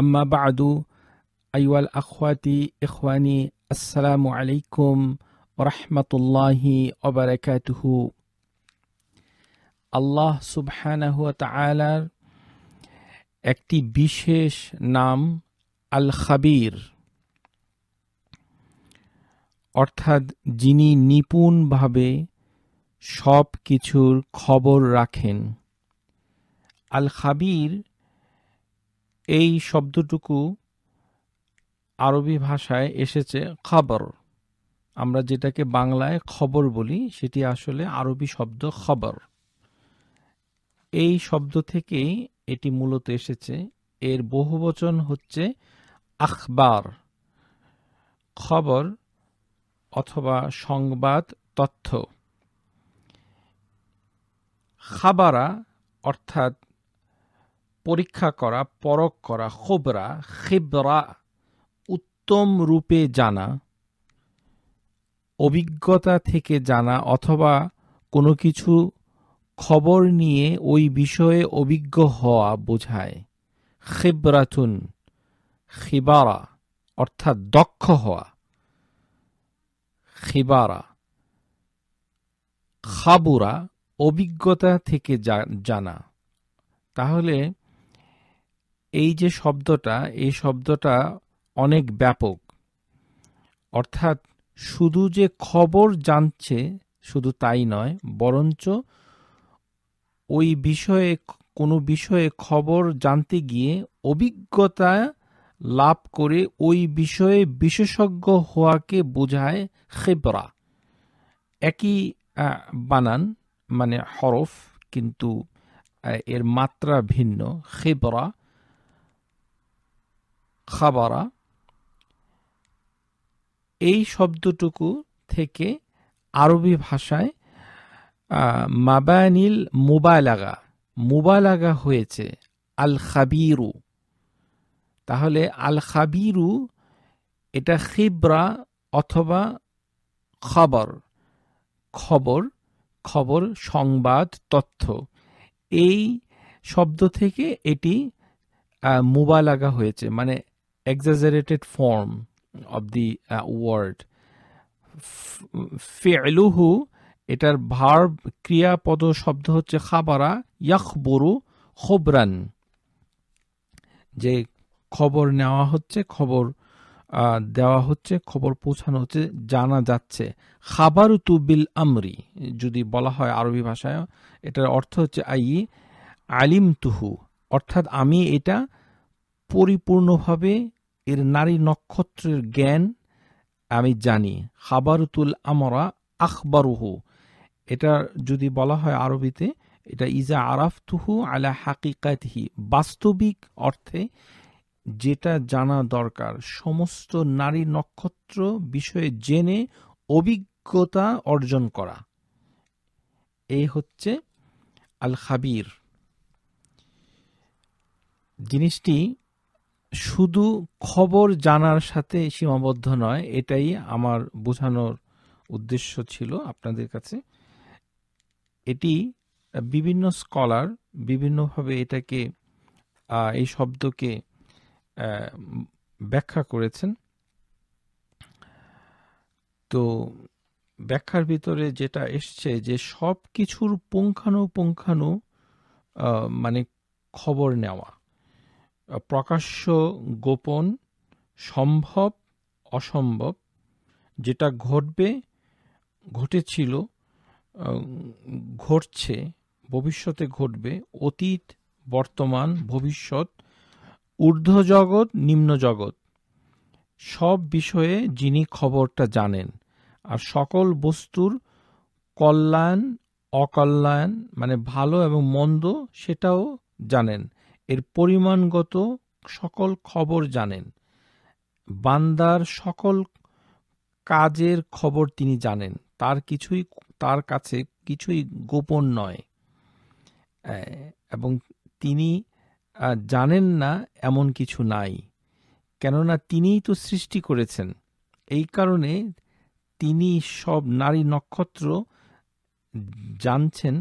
আম্মা বাদু আইওয়াল আখওয়াতি ইখওয়ানি আসসালামু আলাইকুম ওরহমতুল্লাহি ওবরাকাতুহু আল্লাহ সুবহানাহু তালার একটি বিশেষ নাম আল খাবির অর্থাৎ যিনি নিপুণভাবে সব কিছুর খবর রাখেন আল খাবির এই শব্দটুকু আরবি ভাষায় এসেছে খবর আমরা যেটাকে বাংলায় খবর বলি সেটি আসলে আরবি শব্দ খবর এই শব্দ থেকেই এটি মূলত এসেছে এর বহুবচন হচ্ছে আখবার খবর অথবা সংবাদ তথ্য খাবারা অর্থাৎ পরীক্ষা করা পরক করা খোবরা খিবরা উত্তম রূপে জানা অভিজ্ঞতা থেকে জানা অথবা কোনো কিছু খবর নিয়ে ওই বিষয়ে অভিজ্ঞ হওয়া বোঝায় খিবরাতুন খিবারা অর্থাৎ দক্ষ হওয়া খিবারা খাবুরা অভিজ্ঞতা থেকে জানা তাহলে এই যে শব্দটা এই শব্দটা অনেক ব্যাপক অর্থাৎ শুধু যে খবর জানছে শুধু তাই নয় বরঞ্চ ওই বিষয়ে কোনো বিষয়ে খবর জানতে গিয়ে অভিজ্ঞতা লাভ করে ওই বিষয়ে বিশেষজ্ঞ হওয়াকে বোঝায় খেবরা একই বানান মানে হরফ কিন্তু এর মাত্রা ভিন্ন খেবরা খাবারা এই শব্দটুকু থেকে আরবি ভাষায় মাবানিল মুবালাগা মুবালাগা হয়েছে আল খাবিরু তাহলে আল খাবিরু এটা খিবরা অথবা খবর খবর খবর সংবাদ তথ্য এই শব্দ থেকে এটি মুবালাগা হয়েছে মানে exaggerated form of the uh, word. ফেলুহু এটার ভার্ব ক্রিয়াপদ শব্দ হচ্ছে খাবারা ইয়াকবরু খবরান যে খবর নেওয়া হচ্ছে খবর দেওয়া হচ্ছে খবর পৌঁছানো হচ্ছে জানা যাচ্ছে খাবারু তু বিল আমরি যদি বলা হয় আরবি ভাষায় এটার অর্থ হচ্ছে আই আলিম তুহু অর্থাৎ আমি এটা পরিপূর্ণভাবে এর নারী নক্ষত্রের জ্ঞান আমি জানি খাবারুতুল আমরা আখবারুহু এটা যদি বলা হয় আরবিতে এটা ইজা আরাফতুহু আলা হাকিকাতহি বাস্তবিক অর্থে যেটা জানা দরকার সমস্ত নারী নক্ষত্র বিষয়ে জেনে অভিজ্ঞতা অর্জন করা এই হচ্ছে আল খাবির জিনিসটি শুধু খবর জানার সাথে সীমাবদ্ধ নয় এটাই আমার বোঝানোর উদ্দেশ্য ছিল আপনাদের কাছে এটি বিভিন্ন স্কলার বিভিন্নভাবে এটাকে এই শব্দকে ব্যাখ্যা করেছেন তো ব্যাখ্যার ভিতরে যেটা এসছে যে সব কিছুর পুঙ্খানুপুঙ্খানু মানে খবর নেওয়া প্রকাশ্য গোপন সম্ভব অসম্ভব যেটা ঘটবে ঘটেছিল ঘটছে ভবিষ্যতে ঘটবে অতীত বর্তমান ভবিষ্যৎ ঊর্ধ্ব জগৎ নিম্ন জগৎ সব বিষয়ে যিনি খবরটা জানেন আর সকল বস্তুর কল্যাণ অকল্যাণ মানে ভালো এবং মন্দ সেটাও জানেন এর পরিমাণগত সকল খবর জানেন বান্দার সকল কাজের খবর তিনি জানেন তার কিছুই তার কাছে কিছুই গোপন নয় এবং তিনি জানেন না এমন কিছু নাই কেননা তিনিই তো সৃষ্টি করেছেন এই কারণে তিনি সব নারী নক্ষত্র জানছেন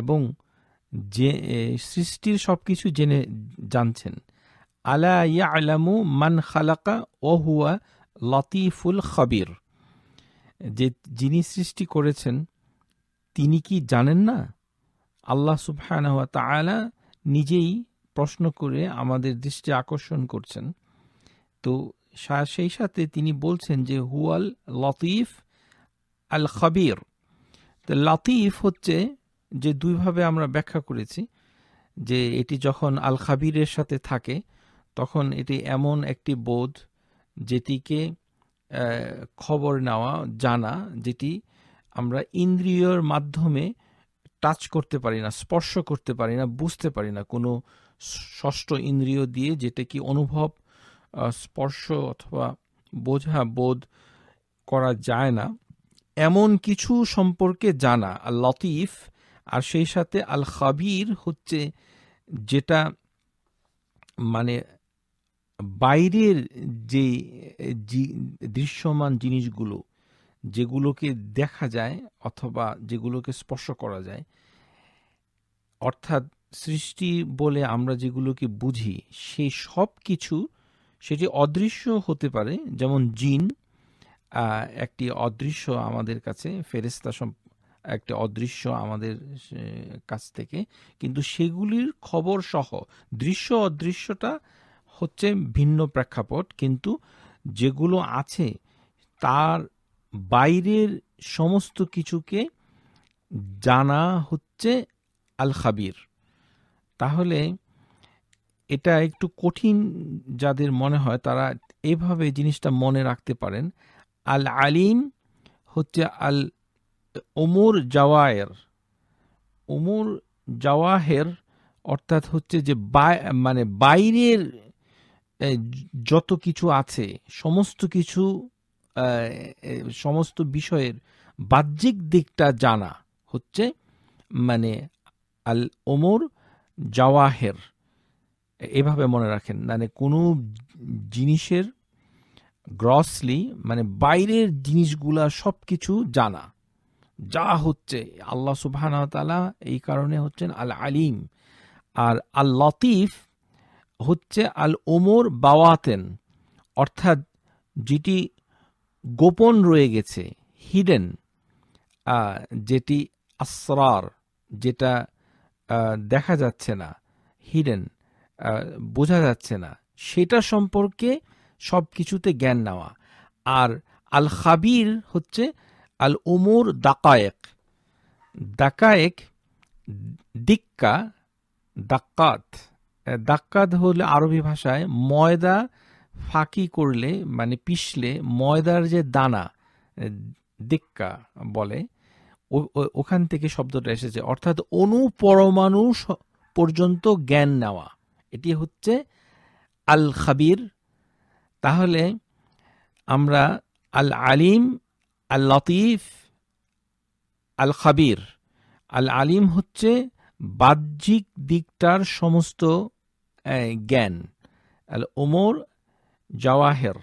এবং যে সৃষ্টির সব কিছু জেনে জানছেন আলা ইয়া আলামু মান খালাকা ওহুয়া লতিফুল খবির যে যিনি সৃষ্টি করেছেন তিনি কি জানেন না আল্লাহ সুবহানাহুয়া তালা নিজেই প্রশ্ন করে আমাদের দৃষ্টি আকর্ষণ করছেন তো সেই সাথে তিনি বলছেন যে হুয়াল লতিফ আল খবির তো লতিফ হচ্ছে যে দুইভাবে আমরা ব্যাখ্যা করেছি যে এটি যখন আল খাবিরের সাথে থাকে তখন এটি এমন একটি বোধ যেটিকে খবর নেওয়া জানা যেটি আমরা ইন্দ্রিয়র মাধ্যমে টাচ করতে পারি না স্পর্শ করতে পারি না বুঝতে পারি না কোনো ষষ্ঠ ইন্দ্রিয় দিয়ে যেটা কি অনুভব স্পর্শ অথবা বোঝা বোধ করা যায় না এমন কিছু সম্পর্কে জানা আর লতিফ আর সেই সাথে আল খাবির হচ্ছে যেটা মানে বাইরের যে দৃশ্যমান জিনিসগুলো যেগুলোকে দেখা যায় অথবা যেগুলোকে স্পর্শ করা যায় অর্থাৎ সৃষ্টি বলে আমরা যেগুলোকে বুঝি সেই সব কিছু সেটি অদৃশ্য হতে পারে যেমন জিন একটি অদৃশ্য আমাদের কাছে ফেরেস্তা একটা অদৃশ্য আমাদের কাছ থেকে কিন্তু সেগুলির খবর সহ দৃশ্য অদৃশ্যটা হচ্ছে ভিন্ন প্রেক্ষাপট কিন্তু যেগুলো আছে তার বাইরের সমস্ত কিছুকে জানা হচ্ছে আল খাবির তাহলে এটা একটু কঠিন যাদের মনে হয় তারা এভাবে জিনিসটা মনে রাখতে পারেন আল আলিম হচ্ছে আল ওমর জাওয়ায়ের ওমর জাওয়াহের অর্থাৎ হচ্ছে যে মানে বাইরের যত কিছু আছে সমস্ত কিছু সমস্ত বিষয়ের বাহ্যিক দিকটা জানা হচ্ছে মানে আল ওমর জাওয়াহের এভাবে মনে রাখেন মানে কোনো জিনিসের গ্রসলি মানে বাইরের জিনিসগুলা সব কিছু জানা যা হচ্ছে আল্লাহ সুবহান এই কারণে হচ্ছেন আল আলিম আর আল লতিফ হচ্ছে আল ওমর বাওয়াতেন অর্থাৎ যেটি গোপন রয়ে গেছে হিডেন যেটি আসরার যেটা দেখা যাচ্ছে না হিডেন বোঝা যাচ্ছে না সেটা সম্পর্কে সব কিছুতে জ্ঞান নেওয়া আর আল খাবির হচ্ছে আল উমুর দাকায়েক দাকায়েক দিক্কা দাক্কাত দাক্কাত হলে আরবি ভাষায় ময়দা ফাঁকি করলে মানে পিষলে ময়দার যে দানা দিক্কা বলে ওখান থেকে শব্দটা এসেছে অর্থাৎ অনুপরমাণু পরমাণু পর্যন্ত জ্ঞান নেওয়া এটি হচ্ছে আল খাবির তাহলে আমরা আল আলিম আল লতিফ আল খাবির আল আলিম হচ্ছে বাহ্যিক দিকটার সমস্ত জ্ঞান আল ওমর জওয়াহের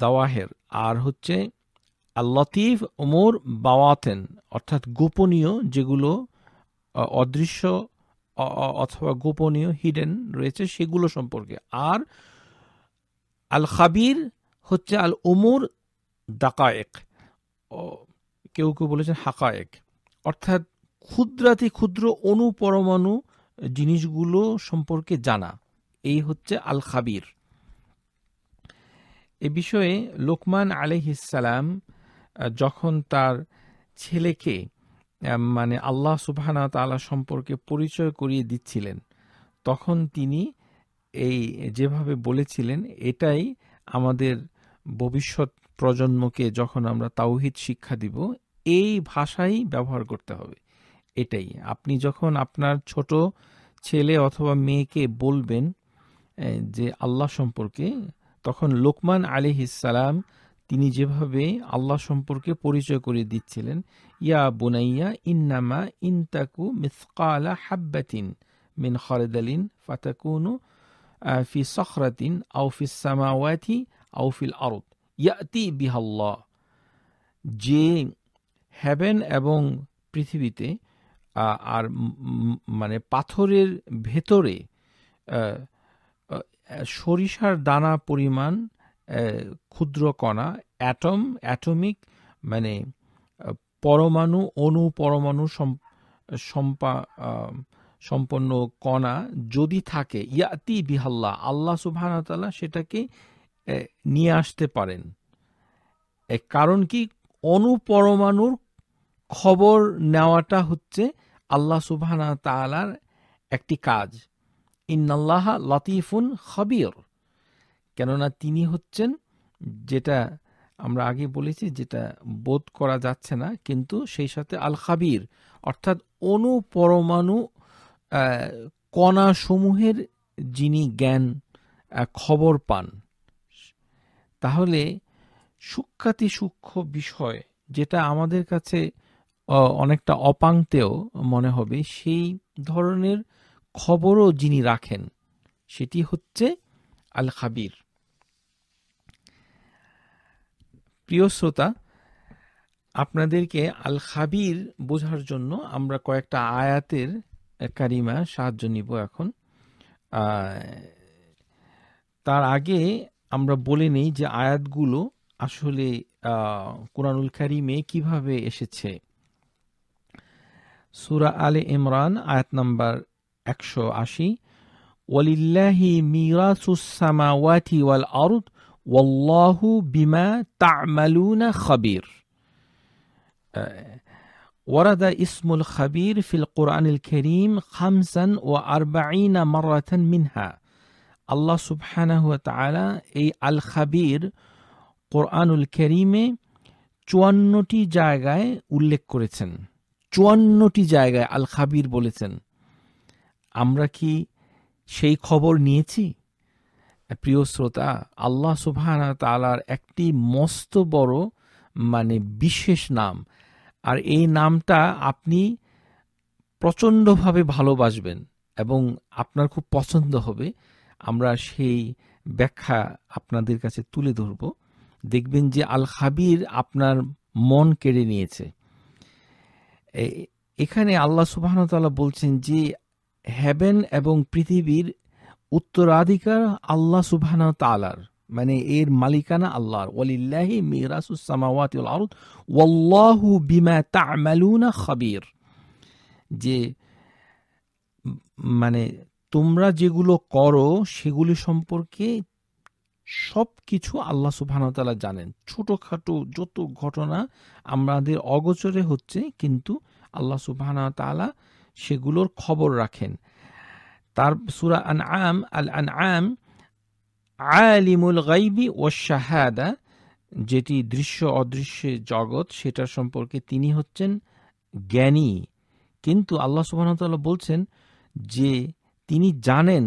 দাওয়াহের আর হচ্ছে আল লতিফ ওমর বাওয়াতেন অর্থাৎ গোপনীয় যেগুলো অদৃশ্য অথবা গোপনীয় হিডেন রয়েছে সেগুলো সম্পর্কে আর আল খাবির হচ্ছে আল ওমর দাকায়েক কেউ কেউ বলেছেন হাকায়েক অর্থাৎ ক্ষুদ্রাতি ক্ষুদ্র অনুপরমাণু জিনিসগুলো সম্পর্কে জানা এই হচ্ছে আল খাবির এ বিষয়ে লোকমান আলিহিসাল্লাম যখন তার ছেলেকে মানে আল্লাহ সুবাহানা তালা সম্পর্কে পরিচয় করিয়ে দিচ্ছিলেন তখন তিনি এই যেভাবে বলেছিলেন এটাই আমাদের ভবিষ্যৎ প্রজন্মকে যখন আমরা তাওহিদ শিক্ষা দিব এই ভাষাই ব্যবহার করতে হবে এটাই আপনি যখন আপনার ছোট ছেলে অথবা মেয়েকে বলবেন যে আল্লাহ সম্পর্কে তখন লোকমান আলি ইসালাম তিনি যেভাবে আল্লাহ সম্পর্কে পরিচয় করে দিচ্ছিলেন ইয়া বোনাইয়া ইন্নামা ইনতাকু মিসকালা হাব্বাতিন মিন খরেদালিন ফাতাকুনু ফি সখরাতিন আউফিস সামাওয়াতি আউফিল আরত ইয়াতি বিহাল্লা যে হ্যাভেন এবং পৃথিবীতে আর মানে পাথরের ভেতরে সরিষার দানা পরিমাণ ক্ষুদ্র কণা অ্যাটম অ্যাটমিক মানে পরমাণু অণু পরমাণু সম্পা সম্পন্ন কণা যদি থাকে ইয়াতি বিহাল্লা আল্লাহ সুবাহ সেটাকে নিয়ে আসতে পারেন কারণ কি অনুপরমাণুর খবর নেওয়াটা হচ্ছে আল্লাহ সুবাহানা তালার একটি কাজ ইন্নাল্লাহ লতিফুন খবির কেননা তিনি হচ্ছেন যেটা আমরা আগে বলেছি যেটা বোধ করা যাচ্ছে না কিন্তু সেই সাথে আল খাবির অর্থাৎ অনুপরমাণু কণাসমূহের যিনি জ্ঞান খবর পান তাহলে সূক্ষাতি সূক্ষ্ম বিষয় যেটা আমাদের কাছে অনেকটা অপাংতেও মনে হবে সেই ধরনের খবরও যিনি রাখেন সেটি হচ্ছে আল খাবির প্রিয় শ্রোতা আপনাদেরকে আল খাবির বোঝার জন্য আমরা কয়েকটা আয়াতের কারিমা সাহায্য নিব এখন তার আগে আমরা বলে নেই যে আয়াতগুলো আসলে কোরআনুল কারিমে কিভাবে এসেছে সুরা আলে ইমরান আয়াত নাম্বার একশো আশি ওয়ালিল্লাহি মিরাসুসামাওয়াতি ওয়াল আরুদ ওয়াল্লাহু বিমা তা'মালুনা খাবির ورد اسم الخبير في القرآن الكريم خمسا وأربعين مرة منها আল্লাহ সুবহানাহ তালা এই আল খাবির কোরআনুল করিমে চুয়ান্নটি জায়গায় উল্লেখ করেছেন চুয়ান্নটি জায়গায় আল খাবির বলেছেন আমরা কি সেই খবর নিয়েছি প্রিয় শ্রোতা আল্লাহ সুবহান তালার একটি মস্ত বড় মানে বিশেষ নাম আর এই নামটা আপনি প্রচণ্ডভাবে ভালোবাসবেন এবং আপনার খুব পছন্দ হবে আমরা সেই ব্যাখ্যা আপনাদের কাছে তুলে ধরব দেখবেন যে আল হাবির আপনার মন কেড়ে নিয়েছে এখানে আল্লাহ সুবাহতাল্লাহ বলছেন যে হ্যাবেন এবং পৃথিবীর উত্তরাধিকার আল্লাহ সুবাহন তালার মানে এর মালিকানা আল্লাহর ওয়ালিল্লাহি মিরাসুসামাওয়াত আরুদ ওয়াল্লাহু বিমা তা'মালুনা খাবির যে মানে তোমরা যেগুলো করো সেগুলি সম্পর্কে সব কিছু আল্লাহ সুবাহতালা জানেন ছোটোখাটো যত ঘটনা আমাদের অগোচরে হচ্ছে কিন্তু আল্লাহ সুবাহতালা সেগুলোর খবর রাখেন তার সুরা আন আম আল আন আম আলিমুল গাইবি ও শাহাদা যেটি দৃশ্য অদৃশ্যের জগৎ সেটা সম্পর্কে তিনি হচ্ছেন জ্ঞানী কিন্তু আল্লাহ সুবাহতাল্লাহ বলছেন যে তিনি জানেন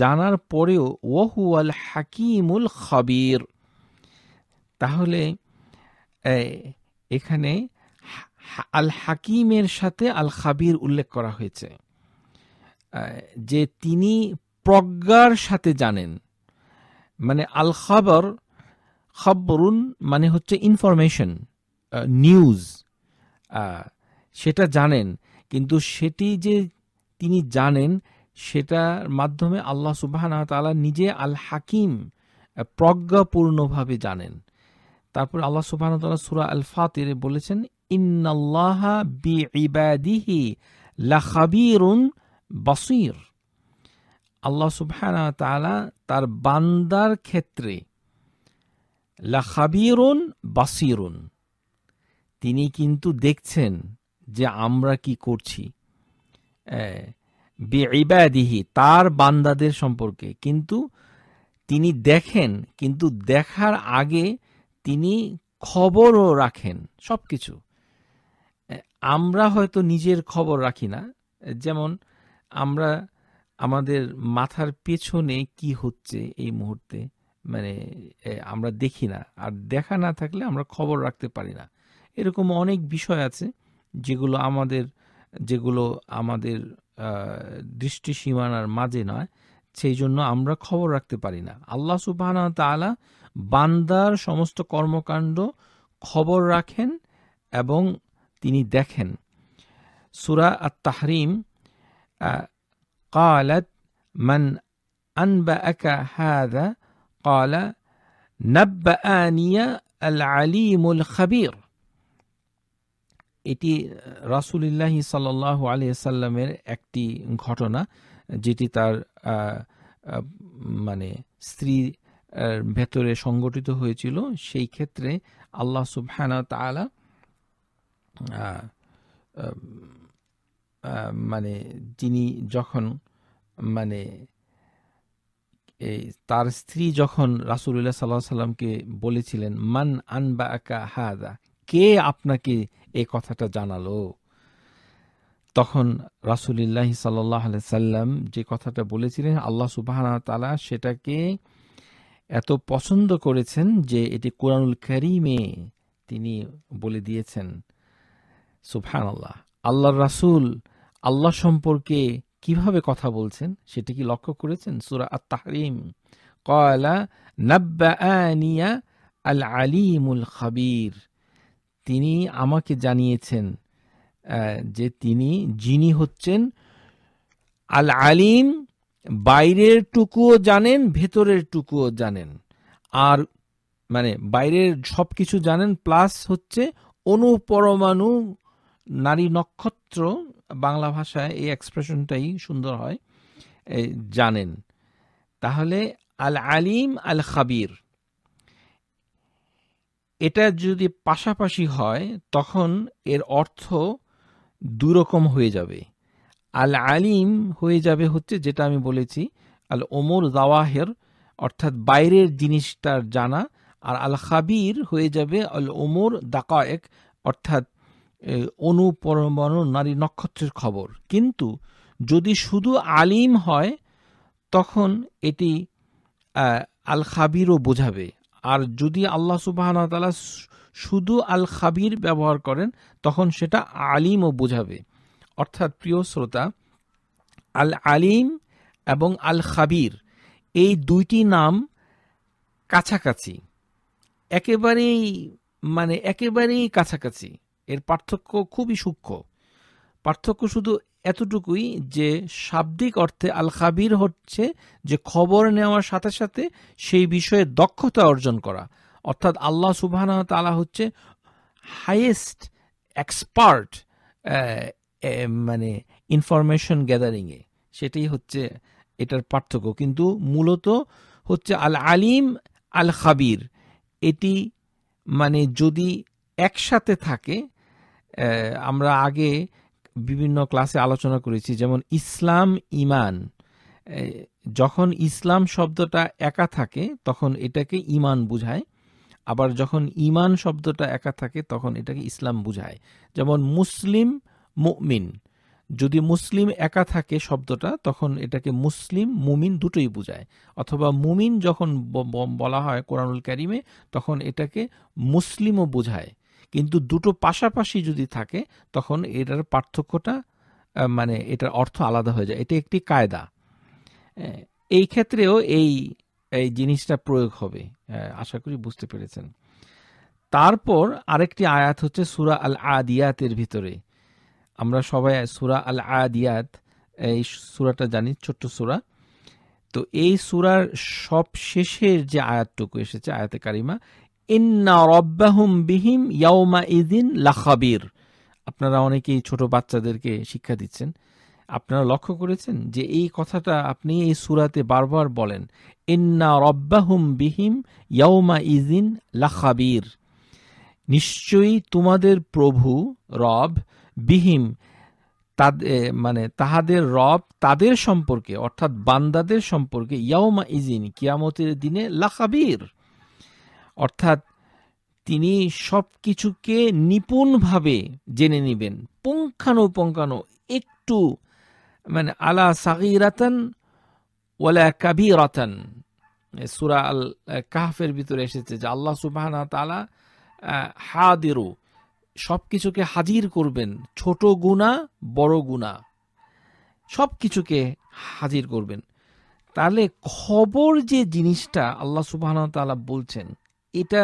জানার পরেও ওহু আল হাকিমুল খবির তাহলে এখানে আল হাকিমের সাথে আল খাবির উল্লেখ করা হয়েছে যে তিনি প্রজ্ঞার সাথে জানেন মানে আল খবর খবরুন মানে হচ্ছে ইনফরমেশন নিউজ সেটা জানেন কিন্তু সেটি যে তিনি জানেন সেটার মাধ্যমে আল্লাহ সুবাহ তালা নিজে আল হাকিম প্রজ্ঞাপূর্ণভাবে জানেন তারপর আল্লাহ সুবাহ তালা সুরা আল ফাতিরে বলেছেন ইন্নাল্লাহা বি ইবাদিহি লাখাবিরুন বাসির আল্লাহ সুবাহ তালা তার বান্দার ক্ষেত্রে লাখাবিরুন বাসিরুন তিনি কিন্তু দেখছেন যে আমরা কি করছি বেইবাদিহি তার বান্দাদের সম্পর্কে কিন্তু তিনি দেখেন কিন্তু দেখার আগে তিনি খবরও রাখেন সব কিছু আমরা হয়তো নিজের খবর রাখি না যেমন আমরা আমাদের মাথার পেছনে কি হচ্ছে এই মুহূর্তে মানে আমরা দেখি না আর দেখা না থাকলে আমরা খবর রাখতে পারি না এরকম অনেক বিষয় আছে যেগুলো আমাদের যেগুলো আমাদের দৃষ্টি সীমানার মাঝে নয় সেই জন্য আমরা খবর রাখতে পারি না আল্লাহ সুবাহ তালা বান্দার সমস্ত কর্মকাণ্ড খবর রাখেন এবং তিনি দেখেন সুরা আত তাহরিম আনবাকা من কালা নব্বা আনিয়া আল আলিমুল খাবির এটি রাসুলিল্লাহি সাল্লাহ আলিয়াল্লামের একটি ঘটনা যেটি তার মানে স্ত্রী ভেতরে সংগঠিত হয়েছিল সেই ক্ষেত্রে আল্লাহ সুবহানা তালা মানে যিনি যখন মানে তার স্ত্রী যখন রাসুলুল্লাহ সাল্লাহ সাল্লামকে বলেছিলেন মান আনবা আকা হাদা কে আপনাকে এ কথাটা জানালো তখন রাসুলিল্লাহ সাল্লাহ সাল্লাম যে কথাটা বলেছিলেন আল্লাহ সুবাহ তালা সেটাকে এত পছন্দ করেছেন যে এটি কোরআনুল করিমে তিনি বলে দিয়েছেন সুফান আল্লাহ আল্লাহর রাসুল আল্লাহ সম্পর্কে কিভাবে কথা বলছেন সেটা কি লক্ষ্য করেছেন সুরা আত তাহরিম কয়লা নাব্বা আল আলিমুল খাবির তিনি আমাকে জানিয়েছেন যে তিনি যিনি হচ্ছেন আল আলিম বাইরের টুকুও জানেন ভেতরের টুকুও জানেন আর মানে বাইরের সব কিছু জানেন প্লাস হচ্ছে অনুপরমাণু নারী নক্ষত্র বাংলা ভাষায় এই এক্সপ্রেশনটাই সুন্দর হয় জানেন তাহলে আল আলিম আল খাবির এটা যদি পাশাপাশি হয় তখন এর অর্থ দুরকম হয়ে যাবে আল আলিম হয়ে যাবে হচ্ছে যেটা আমি বলেছি আল ওমর জাওয়াহের অর্থাৎ বাইরের জিনিসটার জানা আর আল খাবির হয়ে যাবে আল ওমর দাকায়েক অর্থাৎ অনুপরমাণু নারী নক্ষত্রের খবর কিন্তু যদি শুধু আলিম হয় তখন এটি আল খাবিরও বোঝাবে আর যদি আল্লাহ সুবাহন তালা শুধু আল খাবির ব্যবহার করেন তখন সেটা আলিমও বোঝাবে অর্থাৎ প্রিয় শ্রোতা আল আলিম এবং আল খাবির এই দুইটি নাম কাছাকাছি একেবারেই মানে একেবারেই কাছাকাছি এর পার্থক্য খুবই সূক্ষ্ম পার্থক্য শুধু এতটুকুই যে শাব্দিক অর্থে আল খাবির হচ্ছে যে খবর নেওয়ার সাথে সাথে সেই বিষয়ে দক্ষতা অর্জন করা অর্থাৎ আল্লাহ সুবাহ তালা হচ্ছে হাইয়েস্ট এক্সপার্ট মানে ইনফরমেশন গ্যাদারিংয়ে সেটাই হচ্ছে এটার পার্থক্য কিন্তু মূলত হচ্ছে আল আলিম আল খাবির এটি মানে যদি একসাথে থাকে আমরা আগে বিভিন্ন ক্লাসে আলোচনা করেছি যেমন ইসলাম ইমান যখন ইসলাম শব্দটা একা থাকে তখন এটাকে ইমান বুঝায় আবার যখন ইমান শব্দটা একা থাকে তখন এটাকে ইসলাম বুঝায় যেমন মুসলিম মুমিন যদি মুসলিম একা থাকে শব্দটা তখন এটাকে মুসলিম মুমিন দুটোই বোঝায় অথবা মুমিন যখন বলা হয় কোরআনুল ক্যারিমে তখন এটাকে মুসলিমও বোঝায় কিন্তু দুটো পাশাপাশি যদি থাকে তখন এটার পার্থক্যটা মানে এটার অর্থ আলাদা হয়ে যায় এটা একটি কায়দা এই ক্ষেত্রেও এই এই জিনিসটা প্রয়োগ হবে আশা করি বুঝতে পেরেছেন তারপর আরেকটি আয়াত হচ্ছে সুরা আল আদিয়াতের ভিতরে আমরা সবাই সুরা আল আদিয়াত এই সুরাটা জানি ছোট্ট সুরা তো এই সুরার সব শেষের যে আয়াতটুকু এসেছে আয়াতে কারিমা লাখাবির আপনারা অনেকেই ছোট বাচ্চাদেরকে শিক্ষা দিচ্ছেন আপনারা লক্ষ্য করেছেন যে এই কথাটা আপনি এই সুরাতে বারবার বলেন ইন্না রব্বাহুম বিহিম ইয়ৌমা ইজিন লাখাবির নিশ্চয়ই তোমাদের প্রভু রব বিহিম তাদের মানে তাহাদের রব তাদের সম্পর্কে অর্থাৎ বান্দাদের সম্পর্কে ইয়াউমা ইজিন কিয়ামতের দিনে লাখাবির অর্থাৎ তিনি সব কিছুকে নিপুণভাবে জেনে নেবেন পুঙ্খানুপুঙ্খানু একটু মানে আলা সাগিরাতান ওয়ালা কাবিরাতান সুরা আল কাহফের ভিতরে এসেছে যে আল্লাহ সুবাহানা তালা হাদিরু সব কিছুকে হাজির করবেন ছোট গুণা বড় গুণা সব কিছুকে হাজির করবেন তাহলে খবর যে জিনিসটা আল্লাহ সুবাহানা তালা বলছেন এটা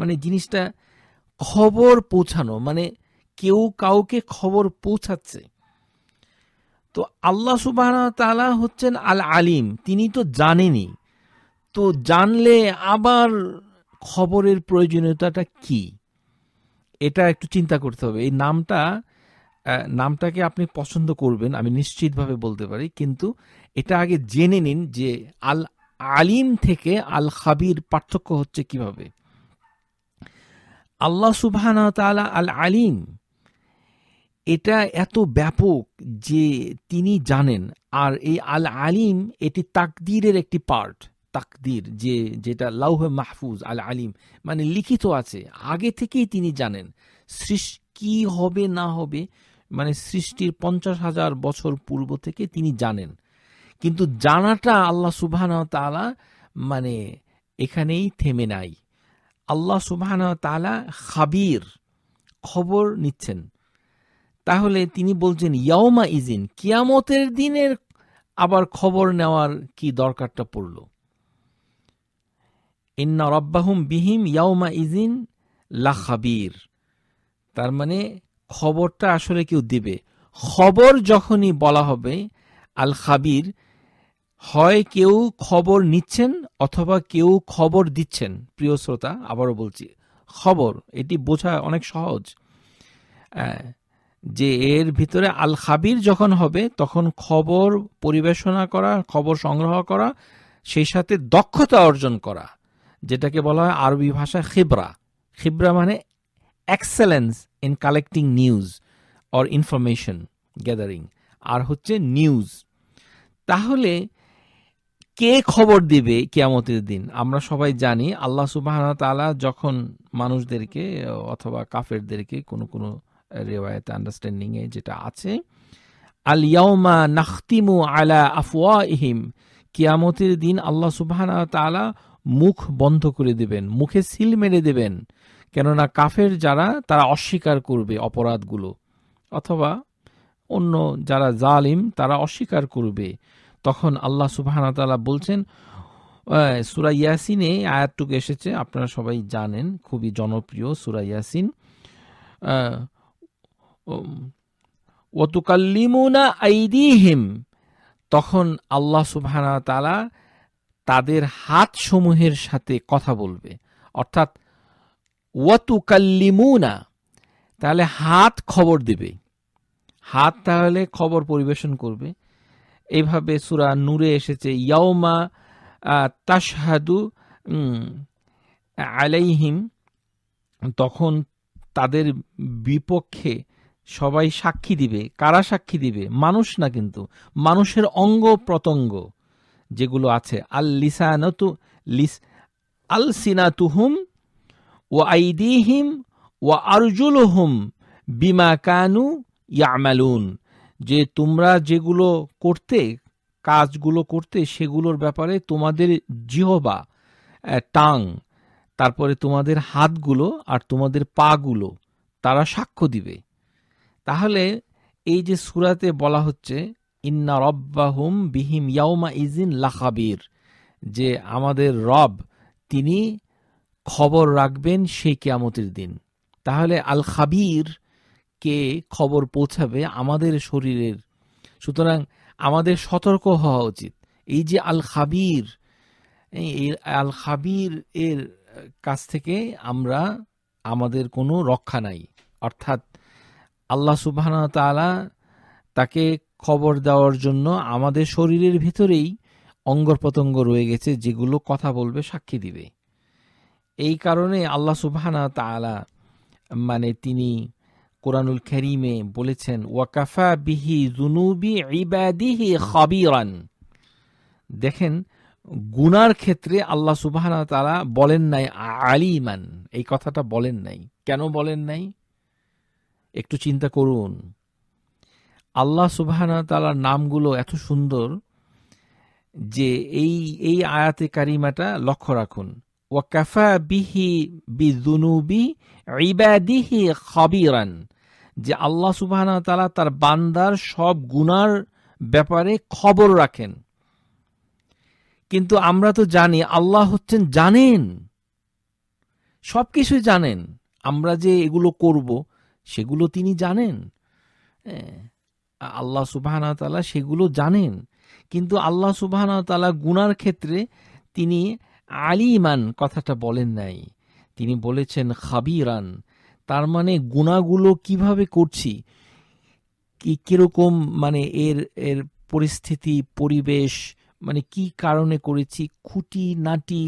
মানে জিনিসটা খবর পৌঁছানো মানে কেউ কাউকে খবর পৌঁছাচ্ছে তো আল্লাহ সুবাহ তালা হচ্ছেন আল আলিম তিনি তো জানেনি তো জানলে আবার খবরের প্রয়োজনীয়তাটা কি এটা একটু চিন্তা করতে হবে এই নামটা নামটাকে আপনি পছন্দ করবেন আমি নিশ্চিতভাবে বলতে পারি কিন্তু এটা আগে জেনে নিন যে আল আলিম থেকে আল খাবির পার্থক্য হচ্ছে কিভাবে আল্লাহ সুবহান তালা আল আলিম এটা এত ব্যাপক যে তিনি জানেন আর এই আল আলিম এটি তাকদিরের একটি পার্ট তাকদির যে যেটা লাউহ মাহফুজ আল আলিম মানে লিখিত আছে আগে থেকেই তিনি জানেন সৃষ্টি কি হবে না হবে মানে সৃষ্টির পঞ্চাশ হাজার বছর পূর্ব থেকে তিনি জানেন কিন্তু জানাটা আল্লাহ সুবহান মানে এখানেই থেমে নাই আল্লাহ সুবহান খাবির খবর নিচ্ছেন তাহলে তিনি বলছেন ইয়াওমা ইজিন কিয়ামতের দিনের আবার খবর নেওয়ার কি দরকারটা পড়ল ইন্না রব্বাহুম বিহিম ইয়াওমা ইজিন লা খাবির তার মানে খবরটা আসলে কেউ দিবে খবর যখনই বলা হবে আল খাবির হয় কেউ খবর নিচ্ছেন অথবা কেউ খবর দিচ্ছেন প্রিয় শ্রোতা আবারও বলছি খবর এটি বোঝা অনেক সহজ যে এর ভিতরে আল খাবির যখন হবে তখন খবর পরিবেশনা করা খবর সংগ্রহ করা সেই সাথে দক্ষতা অর্জন করা যেটাকে বলা হয় আরবি ভাষা খিবরা খিবরা মানে excellence in collecting news or information gathering আর হচ্ছে নিউজ তাহলে কে খবর দিবে কিয়ামতের দিন আমরা সবাই জানি আল্লাহ সুবাহ তালা যখন মানুষদেরকে অথবা কাফেরদেরকে কোনো কোনো রেওয়ায়ত আন্ডারস্ট্যান্ডিংয়ে যেটা আছে আল ইয়াউমা নাখতিমু আলা আফওয়া ইহিম কিয়ামতের দিন আল্লাহ সুবাহ তালা মুখ বন্ধ করে দেবেন মুখে সিল মেরে দেবেন কেননা কাফের যারা তারা অস্বীকার করবে অপরাধগুলো অথবা অন্য যারা জালিম তারা অস্বীকার করবে তখন আল্লাহ সুবাহানা তালা বলছেন সুরা ইয়াসিনে আয়াতটুকু এসেছে আপনারা সবাই জানেন খুবই জনপ্রিয় সুরা ইয়াসিন ওতুকাল্লিমুনা আইদিহিম তখন আল্লাহ সুবাহ তাদের হাত সমূহের সাথে কথা বলবে অর্থাৎ ওয়াতুকাল্লিমুনা তাহলে হাত খবর দেবে হাত তাহলে খবর পরিবেশন করবে এইভাবে সুরা নূরে এসেছে ইয়মা তাসহাদু আলাইহিম তখন তাদের বিপক্ষে সবাই সাক্ষী দিবে কারা সাক্ষী দিবে মানুষ না কিন্তু মানুষের অঙ্গ প্রত্যঙ্গ যেগুলো আছে আল লিসানতু লিস আল সিনাতুহুম ও আইদিহিম ও হুম বিমা কানু ইয়ামালুন যে তোমরা যেগুলো করতে কাজগুলো করতে সেগুলোর ব্যাপারে তোমাদের জিহবা টাং তারপরে তোমাদের হাতগুলো আর তোমাদের পাগুলো তারা সাক্ষ্য দিবে তাহলে এই যে সুরাতে বলা হচ্ছে ইন্না রব্বাহুম বিহিম ইয়াউমা ইজিন লাখাবির যে আমাদের রব তিনি খবর রাখবেন সেই কেয়ামতের দিন তাহলে আল খাবির কে খবর পৌঁছাবে আমাদের শরীরের সুতরাং আমাদের সতর্ক হওয়া উচিত এই যে আল খাবির এই আল খাবির এর কাছ থেকে আমরা আমাদের কোনো রক্ষা নাই অর্থাৎ আল্লাহ সুবাহ তালা তাকে খবর দেওয়ার জন্য আমাদের শরীরের ভিতরেই অঙ্গপ্রত্যঙ্গ রয়ে গেছে যেগুলো কথা বলবে সাক্ষী দিবে এই কারণে আল্লাহ সুবাহানা তালা মানে তিনি কোরআনুল খেরিমে বলেছেন ওয়াকাফা বিহি জুনুবি ইবাদিহি খাবিরান দেখেন গুনার ক্ষেত্রে আল্লাহ সুবাহ তারা বলেন নাই আলিমান এই কথাটা বলেন নাই কেন বলেন নাই একটু চিন্তা করুন আল্লাহ সুবাহ তালার নামগুলো এত সুন্দর যে এই এই আয়াতে কারিমাটা লক্ষ্য রাখুন ওয়াকাফা বিহি বিদুনুবি ইবাদিহি খবিরান যে আল্লাহ সুবাহ তালা তার বান্দার সব গুনার ব্যাপারে খবর রাখেন কিন্তু আমরা তো জানি আল্লাহ হচ্ছেন জানেন সব কিছুই জানেন আমরা যে এগুলো করব সেগুলো তিনি জানেন হ্যাঁ, আল্লাহ সুবাহানা তালা সেগুলো জানেন কিন্তু আল্লাহ সুবাহানা তালা গুনার ক্ষেত্রে তিনি আলিমান কথাটা বলেন নাই তিনি বলেছেন খাবিরান তার মানে গুণাগুলো কিভাবে করছি কি কিরকম মানে এর এর পরিস্থিতি পরিবেশ মানে কি কারণে করেছি খুঁটি নাটি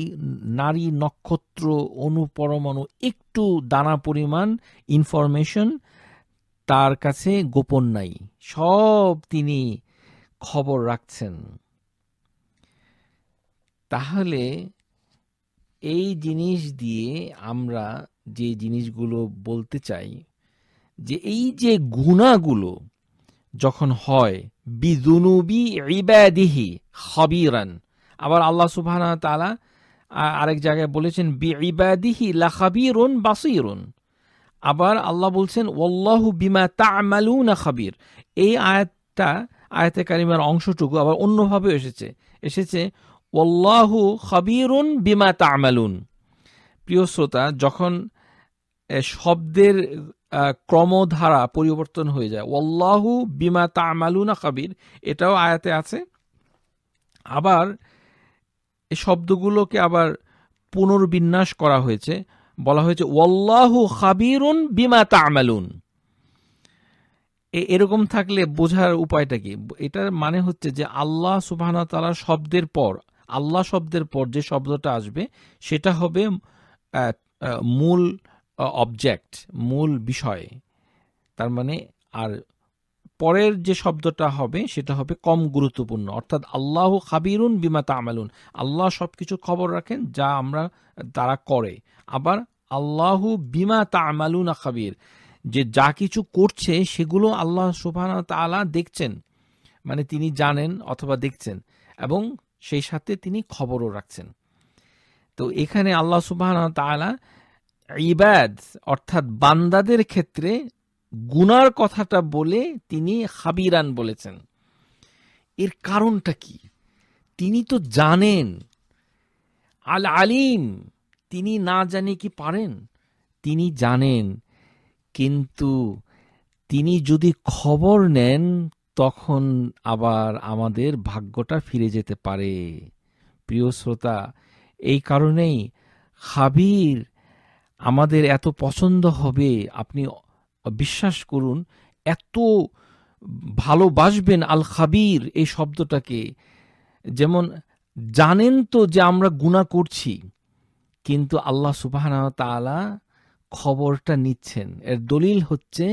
নারী নক্ষত্র অনুপরমাণু একটু দানা পরিমাণ ইনফরমেশন তার কাছে গোপন নাই সব তিনি খবর রাখছেন তাহলে এই জিনিস দিয়ে আমরা যে জিনিসগুলো বলতে চাই যে এই যে গুণাগুলো যখন হয় বিদুনুবি ইবাদিহি খবিরান আবার আল্লাহ সুবহান তালা আরেক জায়গায় বলেছেন বি ইবাদিহি লাখাবিরুন বাসিরুন আবার আল্লাহ বলছেন ওল্লাহু বিমা তামালুনা খাবির এই আয়াতটা আয়াতে কারিমার অংশটুকু আবার অন্যভাবে এসেছে এসেছে ওল্লাহু খাবিরুন বিমা তামালুন প্রিয় শ্রোতা যখন শব্দের ক্রমধারা পরিবর্তন হয়ে যায় ওল্লাহু বিমা তামালুনা খাবির এটাও আয়াতে আছে আবার এই শব্দগুলোকে আবার পুনর্বিন্যাস করা হয়েছে বলা হয়েছে ওল্লাহু খাবিরুন বিমা তামালুন এরকম থাকলে বোঝার উপায়টা কি এটার মানে হচ্ছে যে আল্লাহ তালা শব্দের পর আল্লাহ শব্দের পর যে শব্দটা আসবে সেটা হবে মূল অবজেক্ট মূল বিষয় তার মানে আর পরের যে শব্দটা হবে সেটা হবে কম গুরুত্বপূর্ণ অর্থাৎ আল্লাহ খাবিরুন বিমা তামালুন আল্লাহ সব কিছু খবর রাখেন যা আমরা তারা করে আবার আল্লাহু বিমা তামালুন খাবির যে যা কিছু করছে সেগুলো আল্লাহ সুবাহ তালা দেখছেন মানে তিনি জানেন অথবা দেখছেন এবং সেই সাথে তিনি খবরও রাখছেন তো এখানে আল্লাহ সুবাহ তালা ইবাদ অর্থাৎ বান্দাদের ক্ষেত্রে গুনার কথাটা বলে তিনি হাবিরান বলেছেন এর কারণটা কি তিনি তো জানেন আল আলিম তিনি না জানে কি পারেন তিনি জানেন কিন্তু তিনি যদি খবর নেন তখন আবার আমাদের ভাগ্যটা ফিরে যেতে পারে প্রিয় শ্রোতা এই কারণেই হাবির আমাদের এত পছন্দ হবে আপনি বিশ্বাস করুন এত ভালোবাসবেন আল খাবির এই শব্দটাকে যেমন জানেন তো যে আমরা গুণা করছি কিন্তু আল্লাহ সুবাহ তালা খবরটা নিচ্ছেন এর দলিল হচ্ছে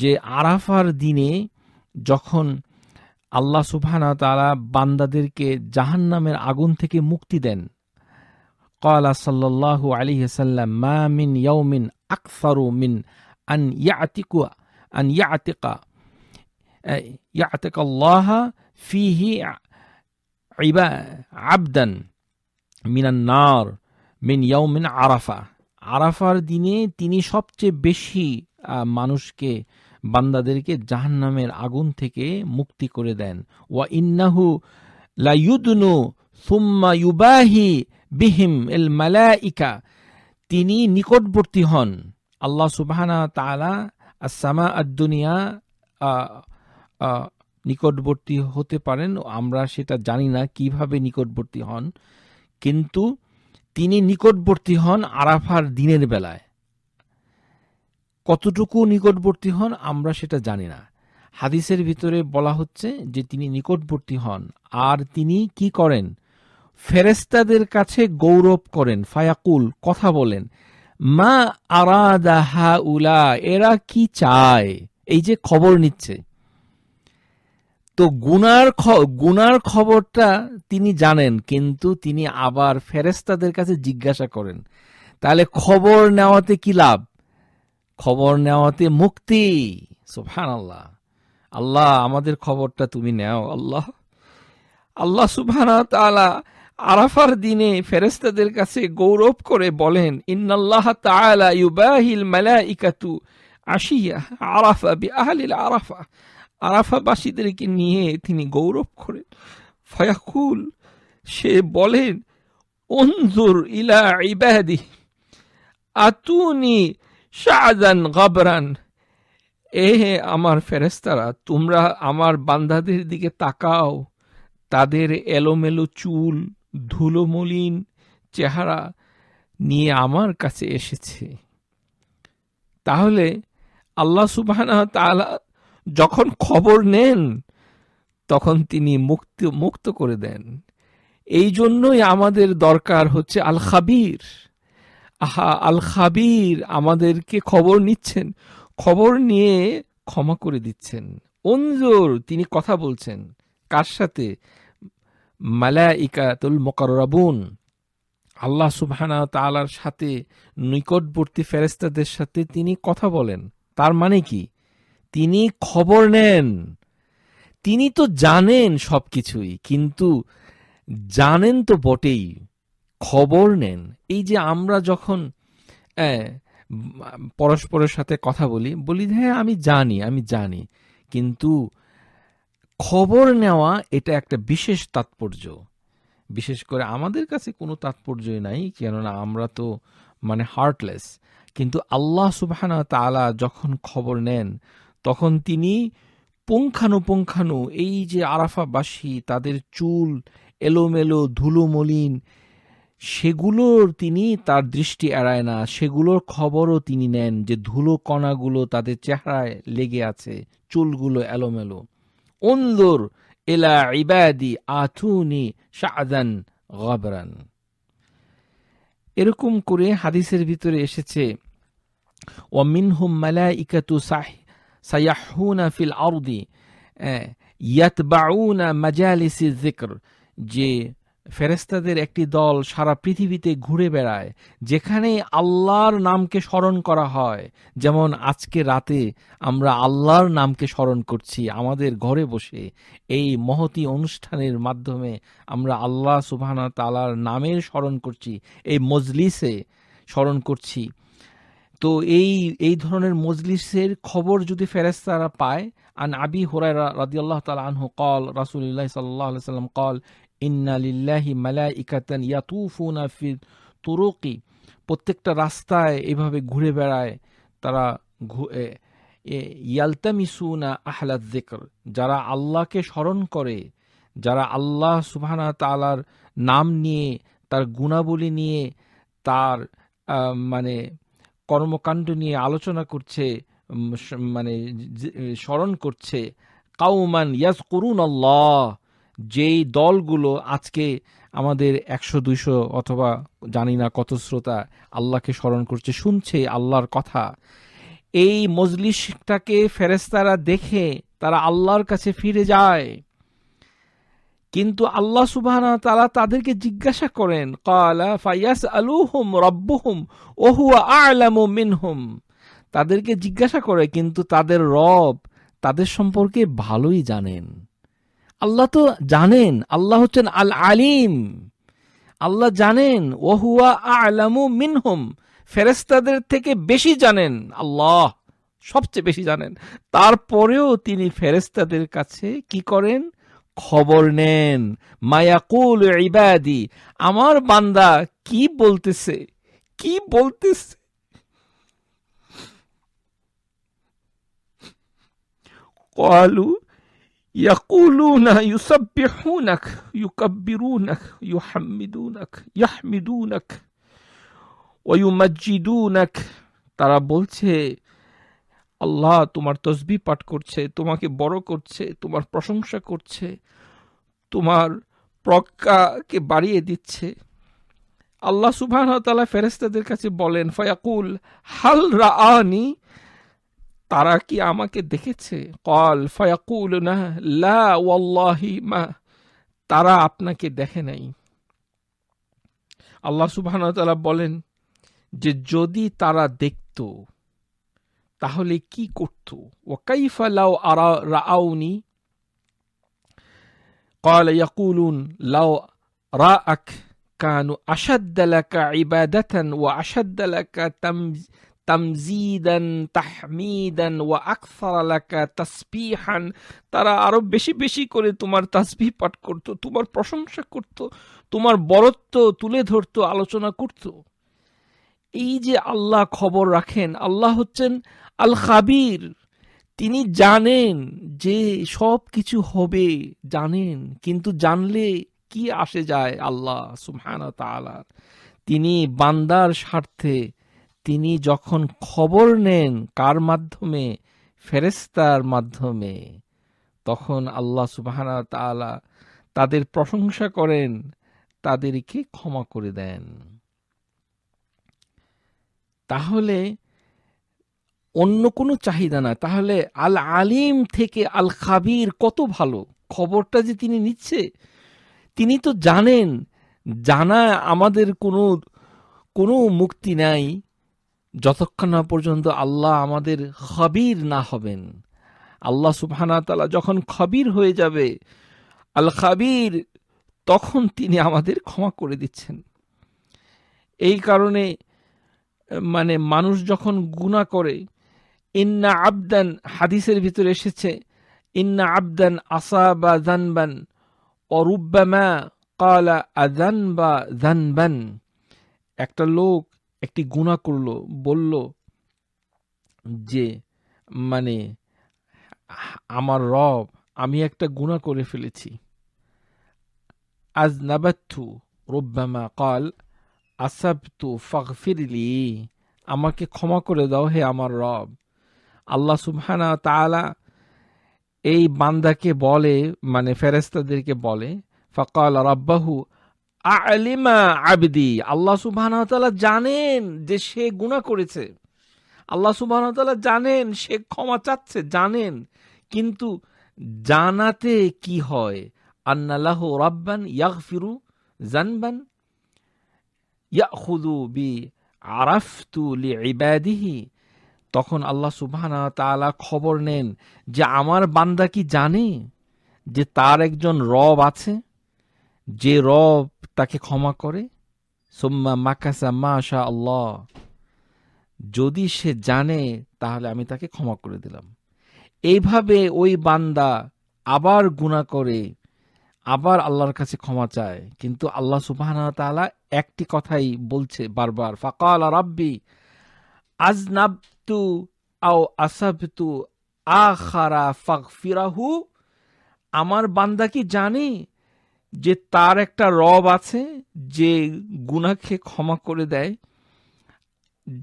যে আরাফার দিনে যখন আল্লাহ সুবহানা তারা বান্দাদেরকে জাহান নামের আগুন থেকে মুক্তি দেন কলা সাল্লাহ আলী হাসাল্লাম মা মিন ইয়ৌমিন আকসারু মিন আন ইয়া ইয়াতিকু আন ইয়াতিকা ইয়াতিকাল্লাহ ফিহি ইবা আবদান মিনান নার মিন ইয়ৌমিন আরাফা আরাফার দিনে তিনি সবচেয়ে বেশি মানুষকে বান্দাদেরকে জাহান্নামের আগুন থেকে মুক্তি করে দেন ওয়া ইন্নাহু লাইউদনু সুম্মা ইউবাহি বিহিম এল মালাইকা তিনি নিকটবর্তী হন আল্লাহ সুবাহানা তালা আসামা আদুনিয়া নিকটবর্তী হতে পারেন আমরা সেটা জানি না কিভাবে নিকটবর্তী হন কিন্তু তিনি নিকটবর্তী হন আরাফার দিনের বেলায় কতটুকু নিকটবর্তী হন আমরা সেটা জানি না হাদিসের ভিতরে বলা হচ্ছে যে তিনি নিকটবর্তী হন আর তিনি কি করেন ফেরেস্তাদের কাছে গৌরব করেন ফায়াকুল কথা বলেন মা আরাদা উলা এরা কি চায় এই যে খবর নিচ্ছে তো গুনার গুনার খবরটা তিনি জানেন কিন্তু তিনি আবার ফেরেস্তাদের কাছে জিজ্ঞাসা করেন তাহলে খবর নেওয়াতে কি লাভ খবর নেওয়াতে মুক্তি সুফান আল্লাহ আল্লাহ আমাদের খবরটা তুমি নেও আল্লাহ আল্লাহ সুবহান তালা আরাফার দিনে ফেরেস্তাদের কাছে গৌরব করে বলেন ইন্নাল্লাহ তাআলা ইউবাহিল ইকাতু আশিয়া আরাফা বি আহলিল আরাফা আরাফাবাসীদেরকে নিয়ে তিনি গৌরব করেন ফয়াকুল সে বলেন অনজুর ইলা ইবাদি আতুনি শাহজান গাবরান এ হে আমার ফেরেস্তারা তোমরা আমার বান্ধাদের দিকে তাকাও তাদের এলোমেলো চুল ধুলোমলিন চেহারা নিয়ে আমার কাছে এসেছে তাহলে আল্লাহ সুবাহ যখন খবর নেন তখন তিনি মুক্ত মুক্ত করে দেন এই জন্যই আমাদের দরকার হচ্ছে আল খাবির আহা আল খাবির আমাদেরকে খবর নিচ্ছেন খবর নিয়ে ক্ষমা করে দিচ্ছেন অঞ্জোর তিনি কথা বলছেন কার সাথে মালাইকাতুল মকরাবুন আল্লাহ সুবহানা তালার সাথে নিকটবর্তী ফেরেস্তাদের সাথে তিনি কথা বলেন তার মানে কি তিনি খবর নেন তিনি তো জানেন সব কিছুই কিন্তু জানেন তো বটেই খবর নেন এই যে আমরা যখন পরস্পরের সাথে কথা বলি বলি হ্যাঁ আমি জানি আমি জানি কিন্তু খবর নেওয়া এটা একটা বিশেষ তাৎপর্য বিশেষ করে আমাদের কাছে কোনো তাৎপর্যই নাই কেননা আমরা তো মানে হার্টলেস কিন্তু আল্লাহ সুবাহানা তালা যখন খবর নেন তখন তিনি পুঙ্খানুপুঙ্খানু এই যে আরাফাবাসী তাদের চুল এলোমেলো ধুলোমলিন সেগুলোর তিনি তার দৃষ্টি এড়ায় না সেগুলোর খবরও তিনি নেন যে ধুলো কণাগুলো তাদের চেহারায় লেগে আছে চুলগুলো এলোমেলো অন্দর এলা ইবাদি আথুনি শাহদান গবরান এরকম করে হাদিসের ভিতরে এসেছে ওয়ামিনহুম ইকাতু সাহ সায়াহুনা ফিল আরদি ইয়াতবাউনা মাজালিসি জিকর যে ফেরেস্তাদের একটি দল সারা পৃথিবীতে ঘুরে বেড়ায় যেখানে আল্লাহর নামকে স্মরণ করা হয় যেমন আজকে রাতে আমরা আল্লাহর নামকে স্মরণ করছি আমাদের ঘরে বসে এই মহতি অনুষ্ঠানের মাধ্যমে আমরা আল্লাহ সুবাহানা তালার নামের স্মরণ করছি এই মজলিসে স্মরণ করছি তো এই এই ধরনের মজলিসের খবর যদি ফেরেস্তারা পায় আন আবি রাজি আল্লাহ তাল আনহু কল রাসুল্লাহ সাল্লাহ সাল্লাম কল ইন্নালিল্লাহি মালাইকাতান ইয়াতুফুনা ফির তুরুকি প্রত্যেকটা রাস্তায় এভাবে ঘুরে বেড়ায় তারা ইয়ালতামিসুনা আহলাদ জিকর যারা আল্লাহকে স্মরণ করে যারা আল্লাহ সুবহানা তালার নাম নিয়ে তার গুণাবলী নিয়ে তার মানে কর্মকাণ্ড নিয়ে আলোচনা করছে মানে স্মরণ করছে কাউমান ইয়াজ করুন আল্লাহ যেই দলগুলো আজকে আমাদের একশো দুইশো অথবা জানি না কত শ্রোতা আল্লাহকে স্মরণ করছে শুনছে আল্লাহর কথা এই মজলিসটাকে ফেরেস্তারা দেখে তারা আল্লাহর কাছে ফিরে যায় কিন্তু আল্লাহ সুবাহ তারা তাদেরকে জিজ্ঞাসা করেন কালা ফাইয়াস আলুহুম রব্বুহুম ওহুয়া আলামু মিনহুম তাদেরকে জিজ্ঞাসা করে কিন্তু তাদের রব তাদের সম্পর্কে ভালোই জানেন আল্লাহ তো জানেন আল্লাহ হচ্ছেন আল আলিম আল্লাহ জানেন ওহুয়া আলামু মিনহুম ফেরেস্তাদের থেকে বেশি জানেন আল্লাহ সবচেয়ে বেশি জানেন তারপরেও তিনি ফেরেস্তাদের কাছে কি করেন খবর নেন মায়াকুল ইবাদি আমার বান্দা কি বলতেছে কি বলতেছে কলু يقولون يسبحونك يكبرونك يحمدونك يحمدونك ويمجدونك তারা বলছে আল্লাহ তোমার তসবি পাঠ করছে তোমাকে বড় করছে তোমার প্রশংসা করছে তোমার প্রজ্ঞাকে বাড়িয়ে দিচ্ছে আল্লাহ সুবহান তালা ফেরেস্তাদের কাছে বলেন ফয়াকুল হাল রা আনি তারা কি আমাকে দেখেছে কল ফয়াকুল না লা ওয়াল্লাহি মা তারা আপনাকে দেখে নাই আল্লাহ সুবাহতালা বলেন যে যদি তারা দেখত তাহলে কি করত ওকাই কাইফালাও আরা রাউনি قال يقولون لو رأك كانوا أشد لك عبادة وأشد لك تمز তামজিদান তাহমিদান ওয়া আলাকা তাসবিহান তারা আরো বেশি বেশি করে তোমার তাসবিহ পাঠ করত তোমার প্রশংসা করত তোমার বরত্ব তুলে ধরত আলোচনা করত এই যে আল্লাহ খবর রাখেন আল্লাহ হচ্ছেন আল খাবির তিনি জানেন যে সব কিছু হবে জানেন কিন্তু জানলে কি আসে যায় আল্লাহ সুবহান তালার তিনি বান্দার স্বার্থে তিনি যখন খবর নেন কার মাধ্যমে ফেরেস্তার মাধ্যমে তখন আল্লাহ সুবাহানা তালা তাদের প্রশংসা করেন তাদেরকে ক্ষমা করে দেন তাহলে অন্য কোনো চাহিদা না তাহলে আল আলিম থেকে আল খাবির কত ভালো খবরটা যে তিনি নিচ্ছে তিনি তো জানেন জানা আমাদের কোনো কোনো মুক্তি নাই যতক্ষণ না পর্যন্ত আল্লাহ আমাদের খবির না হবেন আল্লাহ সুবহানা তালা যখন খবির হয়ে যাবে আল খাবির তখন তিনি আমাদের ক্ষমা করে দিচ্ছেন এই কারণে মানে মানুষ যখন গুণা করে ইন্না আবদান হাদিসের ভিতরে এসেছে ইন্না আবদান আসা বা জানবান অরুব্বামা কালা আজান বা জানবান একটা লোক একটি গুণা করল বলল যে মানে আমার রব আমি একটা গুণা করে ফেলেছি আজ নাবাত্থু রব্বামা কল আসাবতু ফিরলি আমাকে ক্ষমা করে দাও হে আমার রব আল্লাহ সুবহানা তালা এই বান্দাকে বলে মানে ফেরেস্তাদেরকে বলে ফকাল রব্বাহু আলিমা আবদি আল্লাহ সুবাহতালা জানেন যে সে গুণা করেছে আল্লাহ সুবাহতালা জানেন সে ক্ষমা চাচ্ছে জানেন কিন্তু জানাতে কি হয় আন্নাল্লাহ রাব্বান ইয়াগফিরু জানবান ইয়াখুদু বি আরাফতু লি ইবাদিহি তখন আল্লাহ সুবহানা তালা খবর নেন যে আমার বান্দা কি জানে যে তার একজন রব আছে যে রব তাকে ক্ষমা করে সোম্মা মাকাসা আশা আল্লাহ যদি সে জানে তাহলে আমি তাকে ক্ষমা করে দিলাম এইভাবে ওই বান্দা আবার গুণা করে আবার আল্লাহর কাছে ক্ষমা চায় কিন্তু আল্লাহ সুবাহ তালা একটি কথাই বলছে বারবার ফাকাল রাব্বি আজনাবতু আও আসাবতু খারা ফাক ফিরাহু আমার বান্দা কি জানে যে তার একটা রব আছে যে গুণাকে ক্ষমা করে দেয়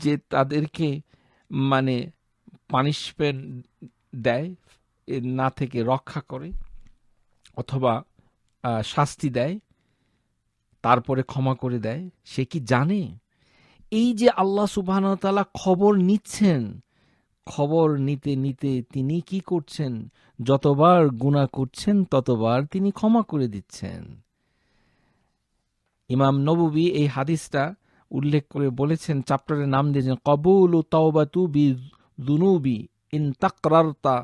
যে তাদেরকে মানে পানিশমেন্ট দেয় না থেকে রক্ষা করে অথবা শাস্তি দেয় তারপরে ক্ষমা করে দেয় সে কি জানে এই যে আল্লাহ সুবাহতালা খবর নিচ্ছেন খবর নিতে নিতে তিনি কি করছেন যতবার গুণা করছেন ততবার তিনি ক্ষমা করে দিচ্ছেন ইমাম নবুবি এই হাদিসটা উল্লেখ করে বলেছেন চাপ্টারের নাম দিয়েছেন কবুল ও তাওবাতু বি দুনুবি ইন তাকরারতা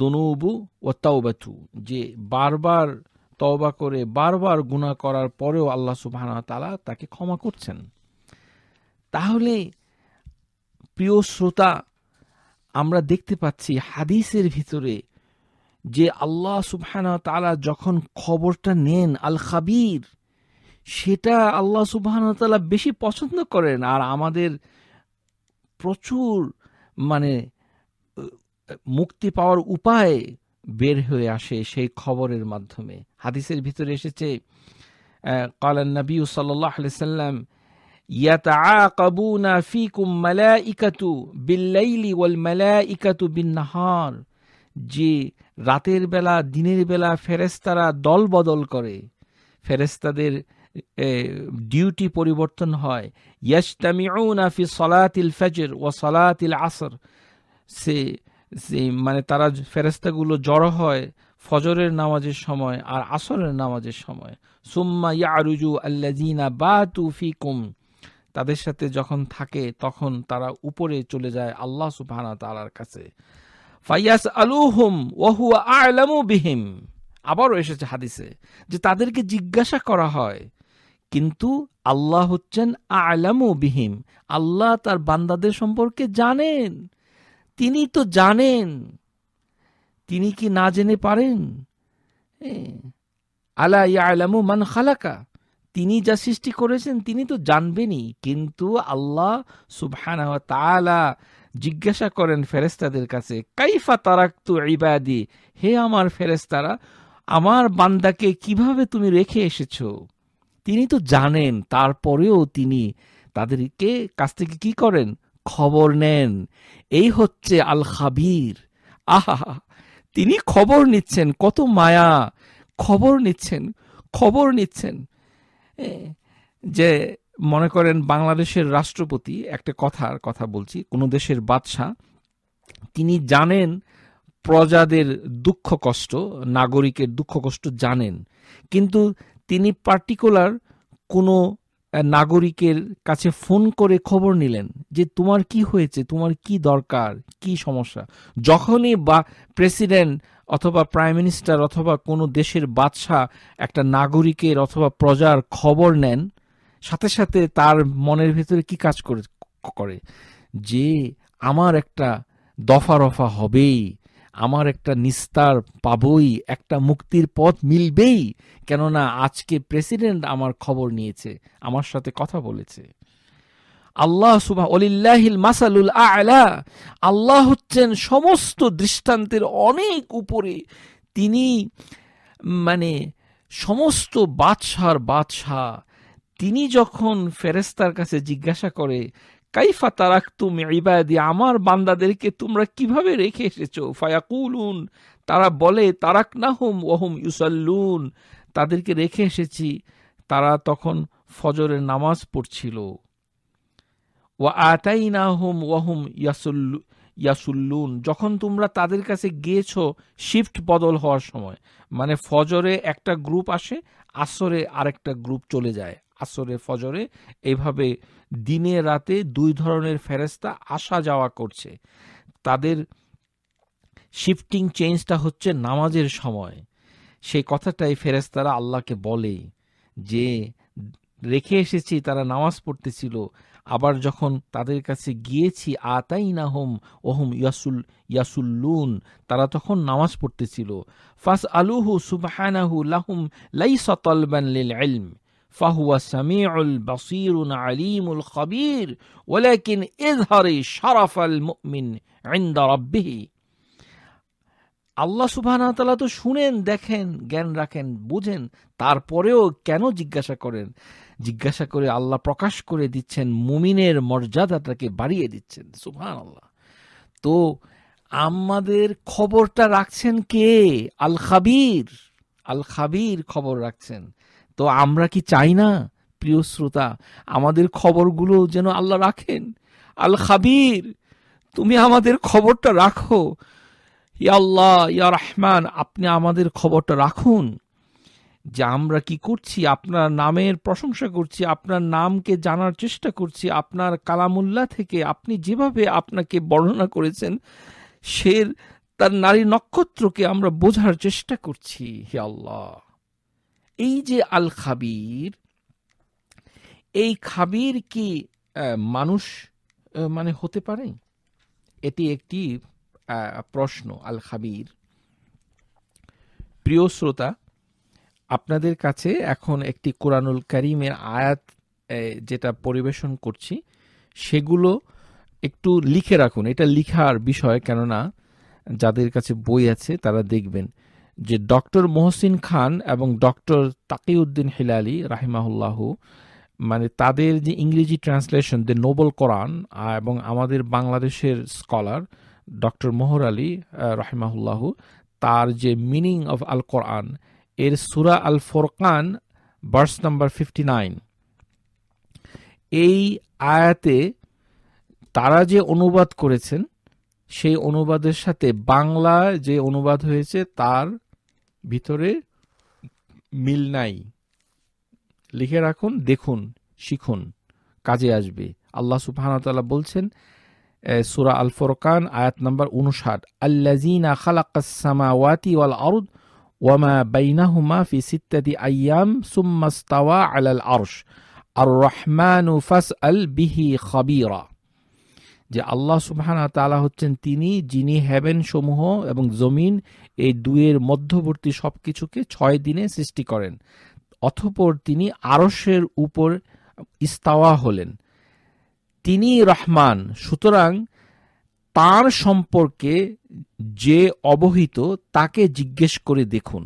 দুনুবু ও তাওবাতু যে বারবার তওবা করে বারবার গুণা করার পরেও আল্লাহ সুবাহ তালা তাকে ক্ষমা করছেন তাহলে প্রিয় শ্রোতা আমরা দেখতে পাচ্ছি হাদিসের ভিতরে যে আল্লাহ সুবহানা তালা যখন খবরটা নেন আল খাবির সেটা আল্লাহ সুবহানা তালা বেশি পছন্দ করেন আর আমাদের প্রচুর মানে মুক্তি পাওয়ার উপায় বের হয়ে আসে সেই খবরের মাধ্যমে হাদিসের ভিতরে এসেছে কালান নবী সাল্লাহ আলি সাল্লাম ইয়াতাআকাবুনা ফিকুম মালাইকাতু বিল্লাইলি ওয়াল মালাইকাতু বিন্নাহার যে রাতের বেলা দিনের বেলা ফেরেস্তারা দল বদল করে ফেরেস্তাদের ডিউটি পরিবর্তন হয় ইয়াস্তামিউনা ফি সলাতিল ফজর ও সলাতিল আসর সে মানে তারা ফেরেস্তাগুলো জড়ো হয় ফজরের নামাজের সময় আর আসরের নামাজের সময় সুম্মা ইয়ারুজু আল্লাজিনা বা তুফি কুম তাদের সাথে যখন থাকে তখন তারা উপরে চলে যায় আল্লাহ সুবহানা তালার কাছে ফাইয়াস আলুহুম ওহুয়া আলামু বিহিম আবারও এসেছে হাদিসে যে তাদেরকে জিজ্ঞাসা করা হয় কিন্তু আল্লাহ হচ্ছেন আলামু বিহিম আল্লাহ তার বান্দাদের সম্পর্কে জানেন তিনি তো জানেন তিনি কি না জেনে পারেন আলা আলামু মান খালাকা তিনি যা সৃষ্টি করেছেন তিনি তো জানবেনই কিন্তু আল্লাহ সুবহান জিজ্ঞাসা করেন ফেরেস্তাদের কাছে কাইফা তারাক্তু ইবাদি হে আমার ফেরেস্তারা আমার বান্দাকে কিভাবে তুমি রেখে এসেছ তিনি তো জানেন তারপরেও তিনি তাদেরকে কাছ থেকে কি করেন খবর নেন এই হচ্ছে আল খাবির আহা তিনি খবর নিচ্ছেন কত মায়া খবর নিচ্ছেন খবর নিচ্ছেন যে মনে করেন বাংলাদেশের রাষ্ট্রপতি একটা কথার কথা বলছি কোনো দেশের বাদশাহ তিনি জানেন প্রজাদের দুঃখ কষ্ট নাগরিকের দুঃখ কষ্ট জানেন কিন্তু তিনি পার্টিকুলার কোনো নাগরিকের কাছে ফোন করে খবর নিলেন যে তোমার কি হয়েছে তোমার কি দরকার কি সমস্যা যখনই বা প্রেসিডেন্ট অথবা প্রাইম মিনিস্টার অথবা কোনো দেশের বাদশাহ একটা নাগরিকের অথবা প্রজার খবর নেন সাথে সাথে তার মনের ভেতরে কি কাজ করে করে যে আমার একটা দফা রফা হবেই আমার একটা নিস্তার পাবই একটা মুক্তির পথ মিলবেই কেননা আজকে প্রেসিডেন্ট আমার খবর নিয়েছে আমার সাথে কথা বলেছে আল্লাহ সুবাহ অলিল্লাহিল মাসালুল আলা আল্লাহ হচ্ছেন সমস্ত দৃষ্টান্তের অনেক উপরে তিনি মানে সমস্ত বাদশার বাদশাহ তিনি যখন ফেরেস্তার কাছে জিজ্ঞাসা করে কাইফা তারাক তুমি ইবাদি আমার বান্দাদেরকে তোমরা কিভাবে রেখে এসেছো ফায়াকুলুন তারা বলে তারাক না হোম ওহম ইউসাল্লুন তাদেরকে রেখে এসেছি তারা তখন ফজরের নামাজ পড়ছিল ওয়া আতাইনাহুম ওয়াহুম ইয়াসুল্লু ইয়াসুল্লুন যখন তোমরা তাদের কাছে গিয়েছ শিফট বদল হওয়ার সময় মানে ফজরে একটা গ্রুপ আসে আসরে আরেকটা গ্রুপ চলে যায় আসরে ফজরে এইভাবে দিনে রাতে দুই ধরনের ফেরেস্তা আসা যাওয়া করছে তাদের শিফটিং চেঞ্জটা হচ্ছে নামাজের সময় সেই কথাটাই ফেরেস্তারা আল্লাহকে বলে যে রেখে এসেছি তারা নামাজ পড়তেছিল আবার যখন তাদের কাছে গিয়েছি আতাই নাহম ওহম ইয়াসুল ইয়াসুল্লুন তারা তখন নামাজ পড়তেছিল ফাস আলুহু সুবাহানাহু লাহুম লাইসা তলবান লিল ইলম فهو سميع البصير عليم الخبير ولكن اظهر شرف المؤمن عند ربه আল্লাহ সুবাহতালা তো শুনেন দেখেন জ্ঞান রাখেন বুঝেন তারপরেও কেন জিজ্ঞাসা করেন জিজ্ঞাসা করে আল্লাহ প্রকাশ করে দিচ্ছেন মুমিনের মর্যাদাটাকে বাড়িয়ে দিচ্ছেন সুবহান আল্লাহ তো আমাদের খবরটা রাখছেন কে আল খাবির আল খাবির খবর রাখছেন তো আমরা কি চাই না প্রিয় শ্রোতা আমাদের খবরগুলো যেন আল্লাহ রাখেন আল খাবির তুমি আমাদের খবরটা রাখো ইয়াল্লাহ আল্লাহ ইয়া রহমান আপনি আমাদের খবরটা রাখুন যে আমরা কি করছি আপনার নামের প্রশংসা করছি আপনার নামকে জানার চেষ্টা করছি আপনার কালামুল্লা থেকে আপনি যেভাবে আপনাকে বর্ণনা করেছেন সে তার নারী নক্ষত্রকে আমরা বোঝার চেষ্টা করছি হে আল্লাহ এই যে আল খাবির এই খাবির কি মানুষ মানে হতে পারে এটি একটি প্রশ্ন আল খাবির প্রিয় শ্রোতা আপনাদের কাছে এখন একটি কোরআনুল করিমের আয়াত যেটা পরিবেশন করছি সেগুলো একটু লিখে রাখুন এটা লিখার বিষয় কেননা যাদের কাছে বই আছে তারা দেখবেন যে ডক্টর মোহসিন খান এবং ডক্টর তাকিউদ্দিন হিলালি রাহিমাহুল্লাহ মানে তাদের যে ইংরেজি ট্রান্সলেশন দ্য নোবেল কোরআন এবং আমাদের বাংলাদেশের স্কলার ডক্টর মোহর আলী রহেমাহুল্লাহ তার যে মিনিং অফ আল কোরআন এর সুরা আল ফোরকান বার্স নাম্বার ফিফটি নাইন এই আয়াতে তারা যে অনুবাদ করেছেন সেই অনুবাদের সাথে বাংলা যে অনুবাদ হয়েছে তার ভিতরে মিল নাই লিখে রাখুন দেখুন শিখুন কাজে আসবে আল্লাহ সুবাহানতাল্লাহ বলছেন সুরা আল ফোরকান আয়াত নম্বর উনষাট আল্লাজিনা খালাকাসমাওয়াতি ওয়াল আরুদ ওয়ামা বাইনাহুমা ফি সিত্তাতি আয়াম সুম্মাস্তাওয়া আলাল আরশ আর রহমানু ফাস আল বিহি খবিরা যে আল্লাহ সুবহান তালা হচ্ছেন তিনি যিনি হেভেন সমূহ এবং জমিন এই দুয়ের মধ্যবর্তী সব কিছুকে ছয় দিনে সৃষ্টি করেন অথপর তিনি আরসের উপর ইস্তাওয়া হলেন তিনি রহমান সুতরাং তার সম্পর্কে যে অবহিত তাকে জিজ্ঞেস করে দেখুন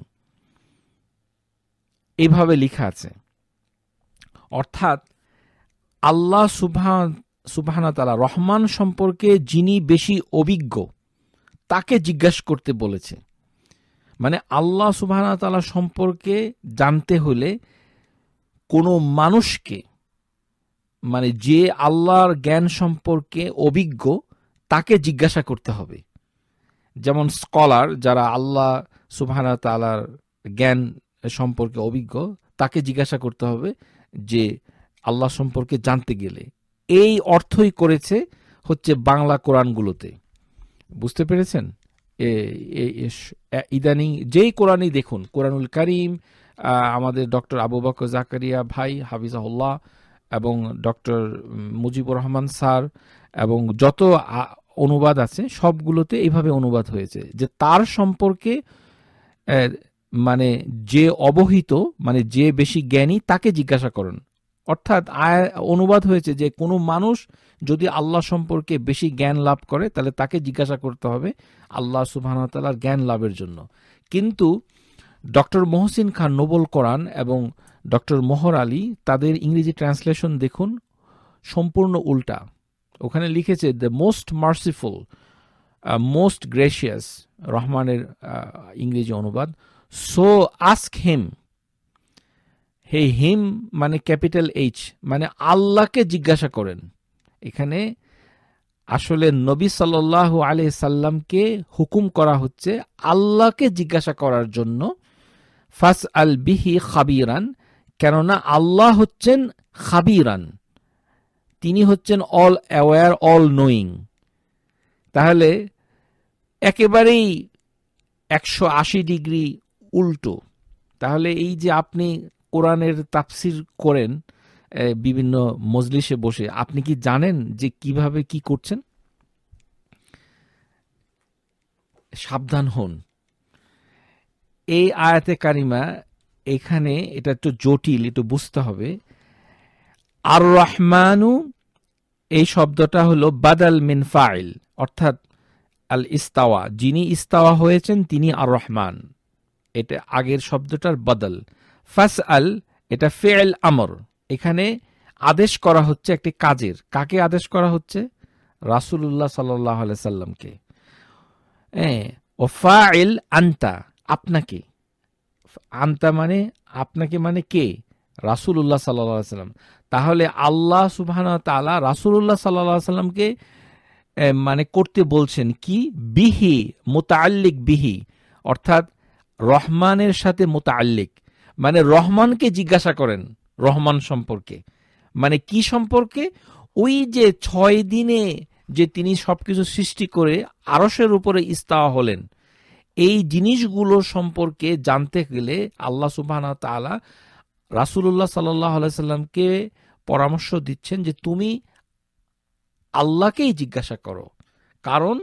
এভাবে লেখা আছে অর্থাৎ আল্লাহ সুবাহ সুবাহানতালা রহমান সম্পর্কে যিনি বেশি অভিজ্ঞ তাকে জিজ্ঞেস করতে বলেছে মানে আল্লাহ সুবাহানতালা সম্পর্কে জানতে হলে কোনো মানুষকে মানে যে আল্লাহর জ্ঞান সম্পর্কে অভিজ্ঞ তাকে জিজ্ঞাসা করতে হবে যেমন স্কলার যারা আল্লাহ সুবাহানা তালার জ্ঞান সম্পর্কে অভিজ্ঞ তাকে জিজ্ঞাসা করতে হবে যে আল্লাহ সম্পর্কে জানতে গেলে এই অর্থই করেছে হচ্ছে বাংলা কোরআনগুলোতে বুঝতে পেরেছেন ইদানিং যেই কোরআনই দেখুন কোরআনুল করিম আমাদের ডক্টর আবু বকর জাকারিয়া ভাই হাফিজাহুল্লাহ এবং ডক্টর মুজিবুর রহমান স্যার এবং যত অনুবাদ আছে সবগুলোতে এইভাবে অনুবাদ হয়েছে যে তার সম্পর্কে মানে যে অবহিত মানে যে বেশি জ্ঞানী তাকে জিজ্ঞাসা করুন অর্থাৎ অনুবাদ হয়েছে যে কোনো মানুষ যদি আল্লাহ সম্পর্কে বেশি জ্ঞান লাভ করে তাহলে তাকে জিজ্ঞাসা করতে হবে আল্লাহ সুবাহতালার জ্ঞান লাভের জন্য কিন্তু ডক্টর মোহসিন খান নোবল কোরআন এবং ডক্টর মোহর আলী তাদের ইংরেজি ট্রান্সলেশন দেখুন সম্পূর্ণ উল্টা ওখানে লিখেছে the most merciful most gracious রহমানের ইংরেজি অনুবাদ সো আস্ক হিম হে হিম মানে ক্যাপিটাল এইচ মানে আল্লাহকে জিজ্ঞাসা করেন এখানে আসলে নবী সাল্লাহ আলি সাল্লামকে হুকুম করা হচ্ছে আল্লাহকে জিজ্ঞাসা করার জন্য ফাস আল বিহি খাবিরান কেননা আল্লাহ হচ্ছেন খাবিরান তিনি হচ্ছেন অল অ্যাওয়ার অল নোয়িং তাহলে একেবারেই একশো আশি ডিগ্রি উল্টো তাহলে এই যে আপনি কোরআনের তাফসির করেন বিভিন্ন মজলিসে বসে আপনি কি জানেন যে কিভাবে কি করছেন সাবধান হন এই আয়াতে কারিমা এখানে এটা একটু জটিল একটু বুঝতে হবে আর রহমানু এই শব্দটা হলো বাদাল মিন ফাইল অর্থাৎ আল ইস্তাওয়া যিনি ইস্তাওয়া হয়েছেন তিনি আর রহমান এটা আগের শব্দটার বাদল ফাস আল এটা ফেল আমর এখানে আদেশ করা হচ্ছে একটি কাজের কাকে আদেশ করা হচ্ছে রাসুলুল্লাহ সাল্লাহ সাল্লামকে হ্যাঁ, ও ফাইল আনতা আপনাকে আন্তা মানে আপনাকে মানে কে রাসুলুল্লাহ সাল্লা সাল্লাম তাহলে আল্লাহ সুবাহান তালা রাসুলুল্লাহ সাল্লা সাল্লামকে মানে করতে বলছেন কি বিহি মোতাল্লিক বিহি অর্থাৎ রহমানের সাথে মোতাল্লিক মানে রহমানকে জিজ্ঞাসা করেন রহমান সম্পর্কে মানে কি সম্পর্কে ওই যে ছয় দিনে যে তিনি সবকিছু সৃষ্টি করে আরসের উপরে ইস্তাওয়া হলেন এই জিনিসগুলো সম্পর্কে জানতে গেলে আল্লাহ সুবাহানা তালা রাসুল্লাহ সাল্লাহ সাল্লামকে পরামর্শ দিচ্ছেন যে তুমি আল্লাহকেই জিজ্ঞাসা করো কারণ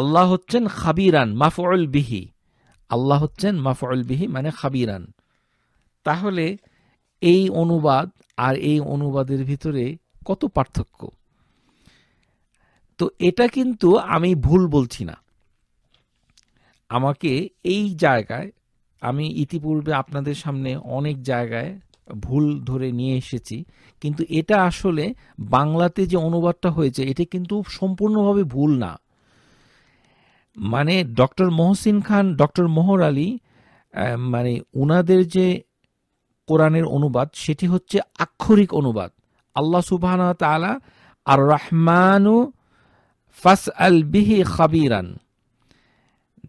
আল্লাহ হচ্ছেন খাবিরান মাফল বিহি আল্লাহ হচ্ছেন মাফল বিহি মানে খাবিরান তাহলে এই অনুবাদ আর এই অনুবাদের ভিতরে কত পার্থক্য তো এটা কিন্তু আমি ভুল বলছি না আমাকে এই জায়গায় আমি ইতিপূর্বে আপনাদের সামনে অনেক জায়গায় ভুল ধরে নিয়ে এসেছি কিন্তু এটা আসলে বাংলাতে যে অনুবাদটা হয়েছে এটা কিন্তু সম্পূর্ণভাবে ভুল না মানে ডক্টর মহসিন খান ডক্টর মোহর আলী মানে উনাদের যে কোরআনের অনুবাদ সেটি হচ্ছে আক্ষরিক অনুবাদ আল্লাহ সুবাহ আর রহমানু ফাস আল বিহি খাবিরান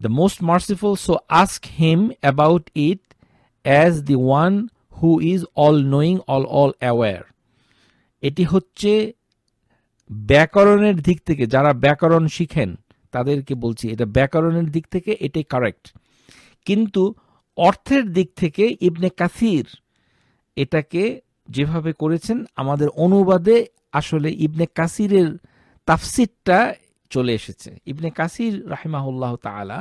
the most merciful, so ask him about it as the one who is all knowing, all all aware. এটি হচ্ছে ব্যাকরণের দিক থেকে যারা ব্যাকরণ শিখেন তাদেরকে বলছি এটা ব্যাকরণের দিক থেকে এটাই কারেক্ট কিন্তু অর্থের দিক থেকে ইবনে কাসির এটাকে যেভাবে করেছেন আমাদের অনুবাদে আসলে ইবনে কাসিরের তাফসিরটা চলে এসেছে ইবনে কাসির রাহিমাহুল্লাহ তালা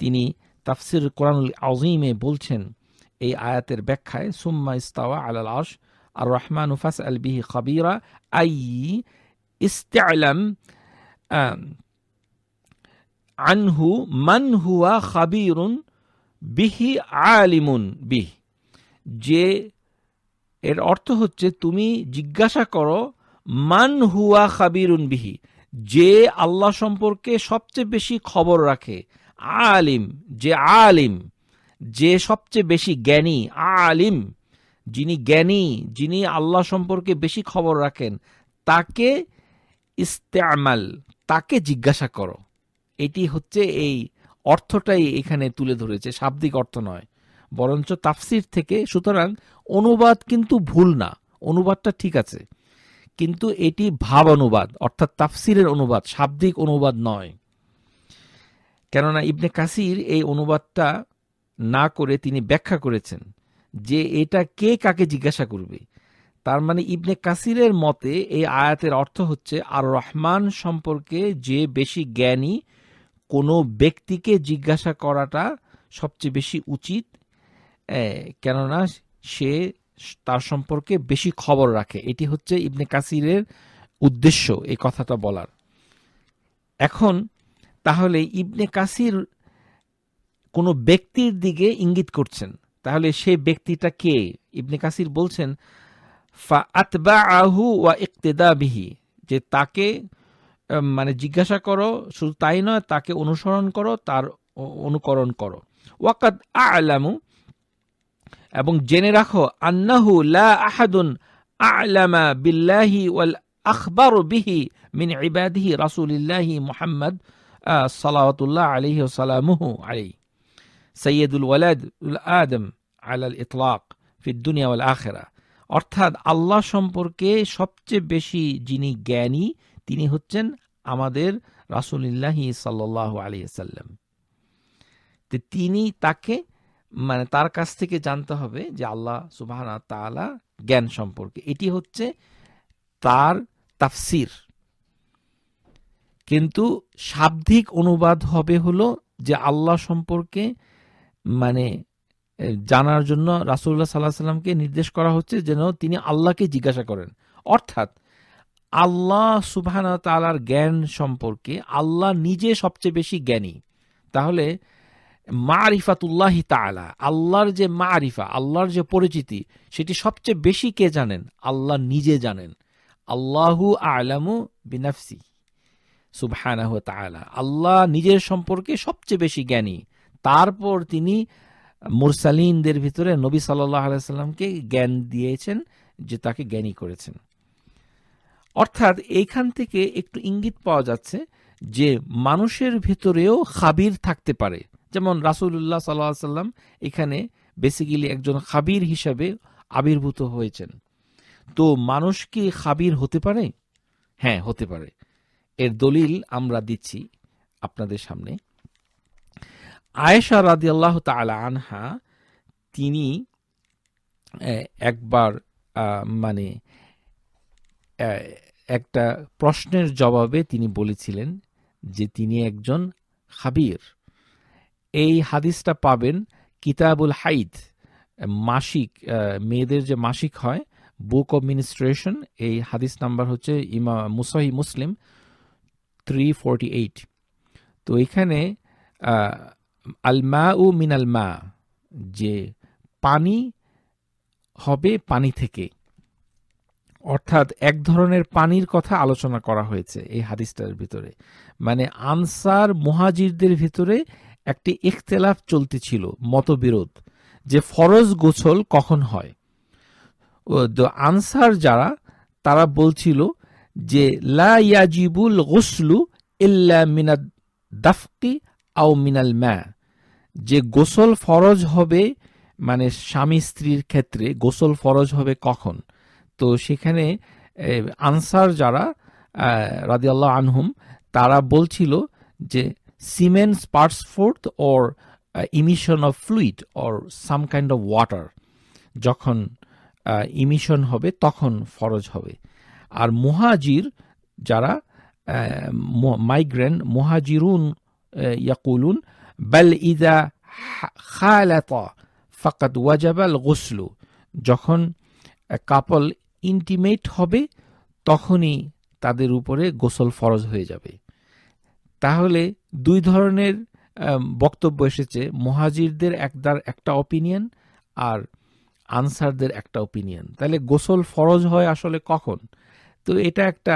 তিনি তাফসির কোরআনুল আজিমে বলছেন এই আয়াতের ব্যাখ্যায় সুম্মা ইস্তাওয়া আল আল আর্শ আর রহমান উফাস আল বিহি খাবিরা আই ইস্তালাম আনহু মান হুয়া খাবিরুন বিহি আলিমুন বিহ যে এর অর্থ হচ্ছে তুমি জিজ্ঞাসা করো মান হুয়া খাবিরুন বিহি যে আল্লাহ সম্পর্কে সবচেয়ে বেশি খবর রাখে আলিম যে আলিম যে সবচেয়ে বেশি জ্ঞানী আলিম যিনি জ্ঞানী যিনি আল্লাহ সম্পর্কে বেশি খবর রাখেন তাকে ইস্তেমাল তাকে জিজ্ঞাসা করো এটি হচ্ছে এই অর্থটাই এখানে তুলে ধরেছে শাব্দিক অর্থ নয় বরঞ্চ তাফসির থেকে সুতরাং অনুবাদ কিন্তু ভুল না অনুবাদটা ঠিক আছে কিন্তু এটি ভাব অনুবাদ অর্থাৎ তাফসিরের অনুবাদ শাব্দিক অনুবাদ নয় কেননা ইবনে কাসির এই অনুবাদটা না করে তিনি ব্যাখ্যা করেছেন যে এটা কে কাকে জিজ্ঞাসা করবে তার মানে ইবনে কাসিরের মতে এই আয়াতের অর্থ হচ্ছে আর রহমান সম্পর্কে যে বেশি জ্ঞানী কোনো ব্যক্তিকে জিজ্ঞাসা করাটা সবচেয়ে বেশি উচিত কেননা সে তার সম্পর্কে বেশি খবর রাখে এটি হচ্ছে ইবনে কাসিরের উদ্দেশ্য এই কথাটা বলার এখন তাহলে ইবনে কাসির কোনো ব্যক্তির দিকে ইঙ্গিত করছেন তাহলে সেই ব্যক্তিটা কে ইবনে কাসির বলছেন ফা আতবা আহু ওয়া ইকতেদা বিহি যে তাকে মানে জিজ্ঞাসা করো শুধু তাই নয় তাকে অনুসরণ করো তার অনুকরণ করো ওয়াকাদ আলামু এবং জেনে রাখো আন্নাহু লা আহাদুন আলামা বিল্লাহি ওয়াল আখবার বিহি মিন ইবাদিহি রাসূলুল্লাহি মুহাম্মদ সাল্লাল্লাহু আলাইহি ওয়া সাল্লামুহু আলাইহি সৈয়দুল ওয়ালাদ আল আদম আলা আল ইতলাক ফির দুনিয়া ওয়াল আখিরা অর্থাৎ আল্লাহ সম্পর্কে সবচেয়ে বেশি যিনি জ্ঞানী তিনি হচ্ছেন আমাদের রাসুলিল্লাহি সাল্লাহ আলিয়া সাল্লাম তিনি তাকে মানে তার কাছ থেকে জানতে হবে যে আল্লাহ সুবাহ তালা জ্ঞান সম্পর্কে এটি হচ্ছে তার তাফসির কিন্তু শাব্দিক অনুবাদ হবে হলো যে আল্লাহ সম্পর্কে মানে জানার জন্য রাসুল্লাহ সাল্লাহ সাল্লামকে নির্দেশ করা হচ্ছে যেন তিনি আল্লাহকে জিজ্ঞাসা করেন অর্থাৎ আল্লাহ সুবাহানা তালার জ্ঞান সম্পর্কে আল্লাহ নিজে সবচেয়ে বেশি জ্ঞানী তাহলে মারিফাতুল্লাহি তালা আল্লাহর যে মারিফা আল্লাহর যে পরিচিতি সেটি সবচেয়ে বেশি কে জানেন আল্লাহ নিজে জানেন আল্লাহু আলামু বিনাফসি সুবহানাহ তালা আল্লাহ নিজের সম্পর্কে সবচেয়ে বেশি জ্ঞানী তারপর তিনি মুরসালিনদের ভিতরে নবী সাল্লাহ আলাইসাল্লামকে জ্ঞান দিয়েছেন যে তাকে জ্ঞানী করেছেন অর্থাৎ এইখান থেকে একটু ইঙ্গিত পাওয়া যাচ্ছে যে মানুষের ভিতরেও খাবির থাকতে পারে যেমন রাসুল্লাহ সাল্লা সাল্লাম এখানে বেসিক্যালি একজন খাবির হিসাবে আবির্ভূত হয়েছেন তো মানুষ কি খাবির হতে পারে হ্যাঁ হতে পারে এর দলিল আমরা দিচ্ছি আপনাদের সামনে আয়েশা রাদি আল্লাহ তালা আনহা তিনি একবার মানে একটা প্রশ্নের জবাবে তিনি বলেছিলেন যে তিনি একজন খাবির এই হাদিসটা পাবেন কিতাবুল হাইদ মাসিক মেয়েদের যে মাসিক হয় বুক অব মিনিস্ট্রেশন এই হাদিস নাম্বার হচ্ছে ইমা মুসাহি মুসলিম থ্রি ফোরটি এইট তো এখানে আলমা উ মিনাল মা যে পানি হবে পানি থেকে অর্থাৎ এক ধরনের পানির কথা আলোচনা করা হয়েছে এই হাদিসটার ভিতরে মানে আনসার মহাজিরদের ভিতরে একটি ইখতলাফ চলতে ছিল মতবিরোধ যে ফরজ গোসল কখন হয় আনসার যারা তারা বলছিল যে লা ইয়াজিবুল গোসলু ইল্লা মিনাদ দাফকি আও মিনাল ম্যা যে গোসল ফরজ হবে মানে স্বামী স্ত্রীর ক্ষেত্রে গোসল ফরজ হবে কখন তো সেখানে আনসার যারা রাদিয়াল্লাহ আনহুম তারা বলছিল যে semen spurts forth or uh, emission of fluid or some kind of water যখন ইমিশন uh, হবে তখন ফরজ হবে আর মুহাজির যারা uh, মাইগ্রেন মুহাজিরুন uh, ইয়াকুলুন বাল ইদা খালাতা ফাকাত ওয়াজাবাল গোসলু যখন কাপল ইন্টিমেট হবে তখনই তাদের উপরে গোসল ফরজ হয়ে যাবে তাহলে দুই ধরনের বক্তব্য এসেছে মহাজিরদের একদার একটা অপিনিয়ন আর আনসারদের একটা অপিনিয়ন তাহলে গোসল ফরজ হয় আসলে কখন তো এটা একটা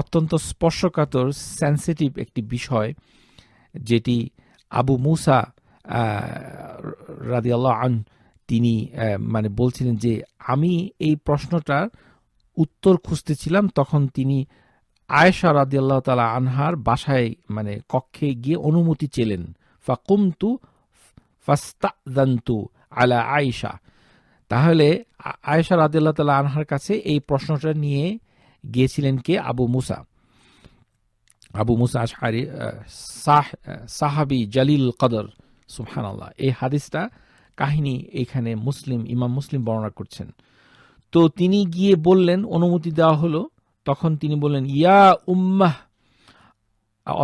অত্যন্ত স্পর্শকাতর সেন্সিটিভ একটি বিষয় যেটি আবু মুসা রাদিয়াল্লাহ আন তিনি মানে বলছিলেন যে আমি এই প্রশ্নটার উত্তর খুঁজতেছিলাম তখন তিনি আয়েশা আল্লাহ তালা আনহার বাসায় মানে কক্ষে গিয়ে অনুমতি চেলেন ফাকুমতু ফাস্তাদান্তু আলা আয়েশা তাহলে আয়েশা আল্লাহ তালা আনহার কাছে এই প্রশ্নটা নিয়ে গিয়েছিলেন কে আবু মুসা আবু মুসা আশহারি সাহাবি জালিল কদর সুহান আল্লাহ এই হাদিসটা কাহিনী এখানে মুসলিম ইমাম মুসলিম বর্ণনা করছেন তো তিনি গিয়ে বললেন অনুমতি দেওয়া হলো তখন তিনি বললেন ইয়া উম্মাহ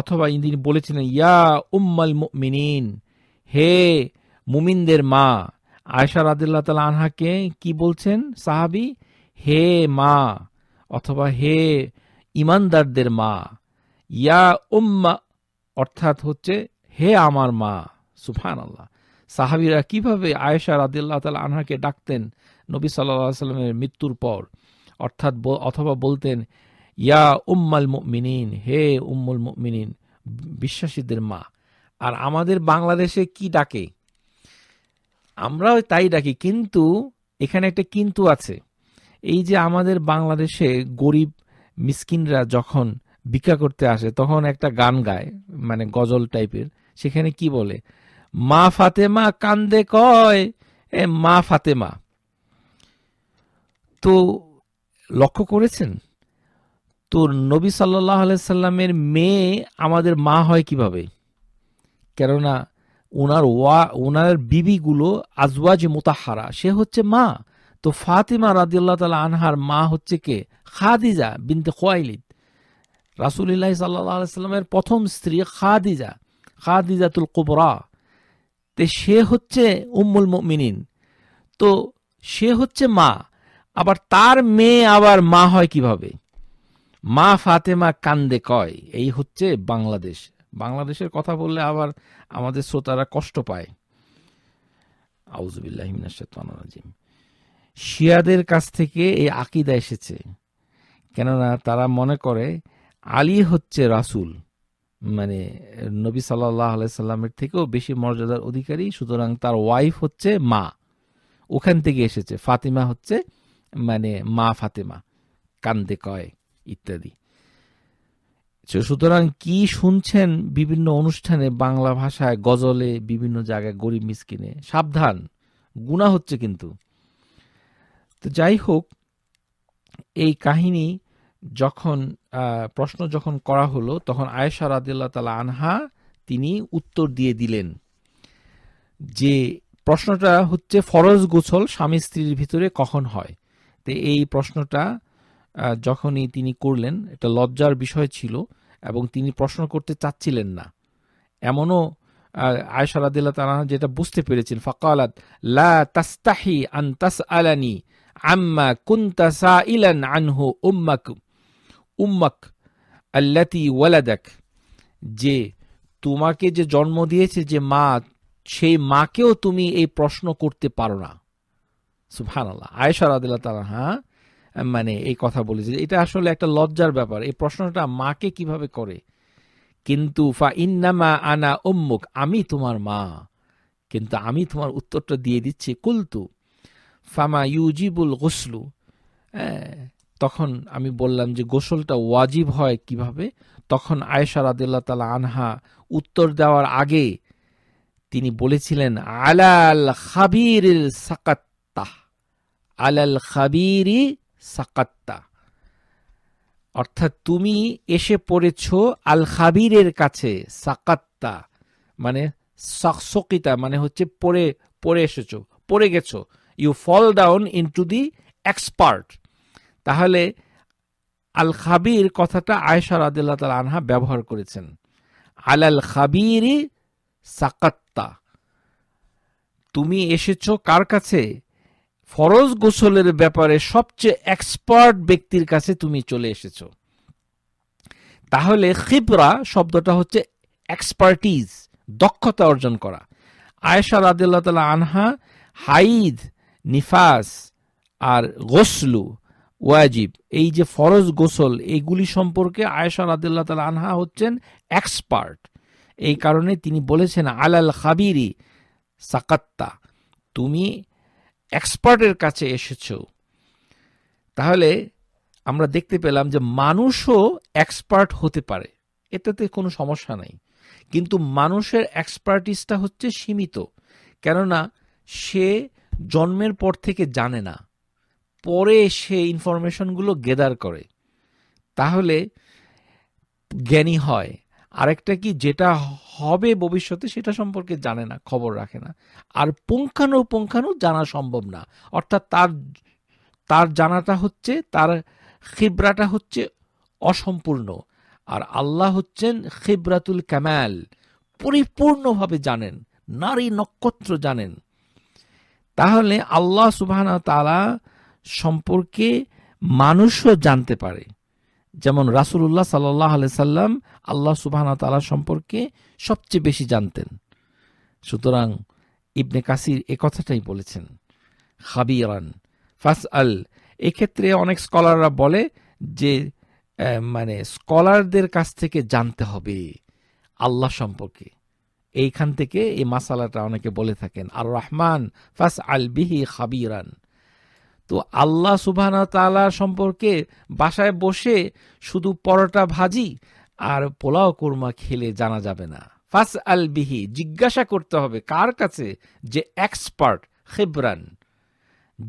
অথবা তিনি বলেছিলেন ইয়া উম্মাল মিনিন হে মুমিনদের মা আয়সা রাদিল্লা তালা আনহাকে কি বলছেন সাহাবি হে মা অথবা হে ইমানদারদের মা ইয়া উম্মা অর্থাৎ হচ্ছে হে আমার মা সুফান আল্লাহ সাহাবিরা কিভাবে আয়েশা রাদিল্লা তালা আনহাকে ডাকতেন নবী সাল্লা সাল্লামের মৃত্যুর পর অর্থাৎ অথবা বলতেন ইয়া উম্মাল মিনিন হে উম্মুল মিনিন বিশ্বাসীদের মা আর আমাদের বাংলাদেশে কি ডাকে আমরাও তাই ডাকি কিন্তু এখানে একটা কিন্তু আছে এই যে আমাদের বাংলাদেশে গরিব মিসকিনরা যখন ভিক্ষা করতে আসে তখন একটা গান গায় মানে গজল টাইপের সেখানে কি বলে মা ফাতেমা কান্দে কয় এ মা ফাতেমা তো লক্ষ্য করেছেন তো নবী সাল্লাহ সাল্লামের মেয়ে আমাদের মা হয় কিভাবে কেননা ওনার ওয়া ওনার বিবিগুলো আজওয়াজ মোতাহারা সে হচ্ছে মা তো ফাতিমা রাদিল্লা তালা আনহার মা হচ্ছে কে খাদিজা বিনতে খোয়াইলিদ রাসুলিল্লাহ সাল্লাহ সাল্লামের প্রথম স্ত্রী খাদিজা খাদিজাতুল কোবরা তে সে হচ্ছে উম্মুল মিনিন তো সে হচ্ছে মা আবার তার মেয়ে আবার মা হয় কিভাবে মা ফাতেমা কান্দে কয় এই হচ্ছে বাংলাদেশ বাংলাদেশের কথা বললে আবার আমাদের শ্রোতারা কষ্ট পায় আউজবিল্লাহিমিনাজিম শিয়াদের কাছ থেকে এই আকিদা এসেছে কেননা তারা মনে করে আলী হচ্ছে রাসুল মানে নবী সাল্লাহ সাল্লামের থেকেও বেশি মর্যাদার অধিকারী সুতরাং তার ওয়াইফ হচ্ছে মা ওখান থেকে এসেছে ফাতিমা হচ্ছে মানে মা ফাতেমা কান্দে কয় ইত্যাদি সুতরাং কি শুনছেন বিভিন্ন অনুষ্ঠানে বাংলা ভাষায় গজলে বিভিন্ন জায়গায় গরিব মিসকিনে সাবধান গুণা হচ্ছে কিন্তু তো যাই হোক এই কাহিনী যখন প্রশ্ন যখন করা হলো তখন আয়েশা রাদিল্লা তালা আনহা তিনি উত্তর দিয়ে দিলেন যে প্রশ্নটা হচ্ছে ফরজ গোছল স্বামী স্ত্রীর ভিতরে কখন হয় তো এই প্রশ্নটা যখনই তিনি করলেন এটা লজ্জার বিষয় ছিল এবং তিনি প্রশ্ন করতে চাচ্ছিলেন না এমনও আয়সা রাদিল্লা তারা যেটা বুঝতে পেরেছেন ফকালাত লা তাস্তাহি আন তাস আলানি আম্মা কুন্তা সা ইলান আনহু উম্মাক উম্মাক আল্লাতি ওয়ালাদাক যে তোমাকে যে জন্ম দিয়েছে যে মা সেই মাকেও তুমি এই প্রশ্ন করতে পারো না সুফহান আল্লাহ আয়সা রাদিল্লা তালা হ্যাঁ মানে এই কথা বলেছে এটা আসলে একটা লজ্জার ব্যাপার এই প্রশ্নটা মাকে কিভাবে করে কিন্তু ফা ইন্নামা আনা উম্মুক আমি তোমার মা কিন্তু আমি তোমার উত্তরটা দিয়ে দিচ্ছি কুলতু ফামা ইউজিবুল গোসলু হ্যাঁ, তখন আমি বললাম যে গোসলটা ওয়াজিব হয় কিভাবে তখন আয়েশা রাদিল্লা তালা আনহা উত্তর দেওয়ার আগে তিনি বলেছিলেন আলাল খাবির সাকাত আলাল খাবিরি সাকাত্তা অর্থাৎ তুমি এসে পড়েছ আল খাবিরের কাছে সাকাত্তা মানে সকসকিতা মানে হচ্ছে পড়ে পড়ে এসেছ পড়ে গেছ you fall down to the expert তাহলে আল খাবির কথাটা আয়সার রাদিল্লা তাল আনহা ব্যবহার করেছেন আল আল খাবিরি সাকাত্তা তুমি এসেছ কার কাছে ফরজ গোসলের ব্যাপারে সবচেয়ে এক্সপার্ট ব্যক্তির কাছে তুমি চলে এসেছ তাহলে খিবরা শব্দটা হচ্ছে এক্সপার্টিজ দক্ষতা অর্জন করা আয়েশা রাদিল্লা তালা আনহা হাইদ নিফাস আর গোসলু ওয়াজিব এই যে ফরজ গোসল এইগুলি সম্পর্কে আয়েশা রাদিল্লা তালা আনহা হচ্ছেন এক্সপার্ট এই কারণে তিনি বলেছেন আলাল খাবিরি সাকাত্তা তুমি এক্সপার্টের কাছে এসেছ তাহলে আমরা দেখতে পেলাম যে মানুষও এক্সপার্ট হতে পারে এটাতে কোনো সমস্যা নাই কিন্তু মানুষের এক্সপার্টিসটা হচ্ছে সীমিত কেননা সে জন্মের পর থেকে জানে না পরে সে ইনফরমেশনগুলো গেদার করে তাহলে জ্ঞানী হয় আরেকটা কি যেটা হবে ভবিষ্যতে সেটা সম্পর্কে জানে না খবর রাখে না আর পুঙ্খানু পুঙ্খানু জানা সম্ভব না অর্থাৎ তার তার জানাটা হচ্ছে তার খিবরাটা হচ্ছে অসম্পূর্ণ আর আল্লাহ হচ্ছেন খিবরাতুল ক্যামাল পরিপূর্ণভাবে জানেন নারী নক্ষত্র জানেন তাহলে আল্লাহ সুবাহ তালা সম্পর্কে মানুষও জানতে পারে যেমন রাসুলুল্লাহ সাল্লাহ আলি সাল্লাম আল্লাহ সুবাহানা তালা সম্পর্কে সবচেয়ে বেশি জানতেন সুতরাং ইবনে কাসির এ কথাটাই বলেছেন খাবিরান ফাস আল এক্ষেত্রে অনেক স্কলাররা বলে যে মানে স্কলারদের কাছ থেকে জানতে হবে আল্লাহ সম্পর্কে এইখান থেকে এই মাসালাটা অনেকে বলে থাকেন আর রহমান ফাস আল বিহি খাবিরান তো আল্লাহ সুবাহ তালা সম্পর্কে বাসায় বসে শুধু পরোটা ভাজি আর পোলাও কোরমা খেলে জানা যাবে না ফাস আল বিহি জিজ্ঞাসা করতে হবে কার কাছে যে এক্সপার্ট খেবরান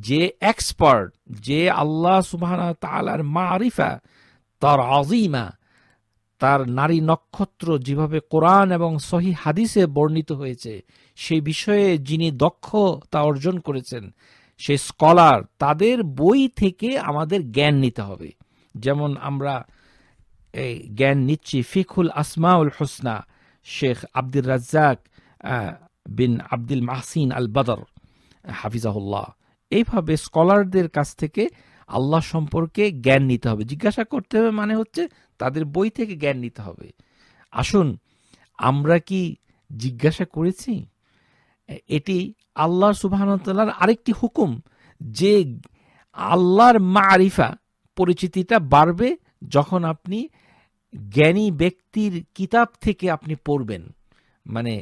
যে এক্সপার্ট যে আল্লাহ সুবাহানা তালার মা আরিফা তার আজিমা তার নারী নক্ষত্র যেভাবে কোরআন এবং সহি হাদিসে বর্ণিত হয়েছে সেই বিষয়ে যিনি দক্ষতা অর্জন করেছেন সে স্কলার তাদের বই থেকে আমাদের জ্ঞান নিতে হবে যেমন আমরা এই জ্ঞান নিচ্ছি ফিখুল আসমাউল হোসনা শেখ আব্দুল রাজ্জাক বিন আব্দুল মাহসিন আল বাদর হাফিজাহুল্লাহ এইভাবে স্কলারদের কাছ থেকে আল্লাহ সম্পর্কে জ্ঞান নিতে হবে জিজ্ঞাসা করতে হবে মানে হচ্ছে তাদের বই থেকে জ্ঞান নিতে হবে আসুন আমরা কি জিজ্ঞাসা করেছি এটি আল্লাহ সুবাহতাল্লার আরেকটি হুকুম যে আল্লাহর মা আরিফা পরিচিতিটা বাড়বে যখন আপনি জ্ঞানী ব্যক্তির কিতাব থেকে আপনি পড়বেন মানে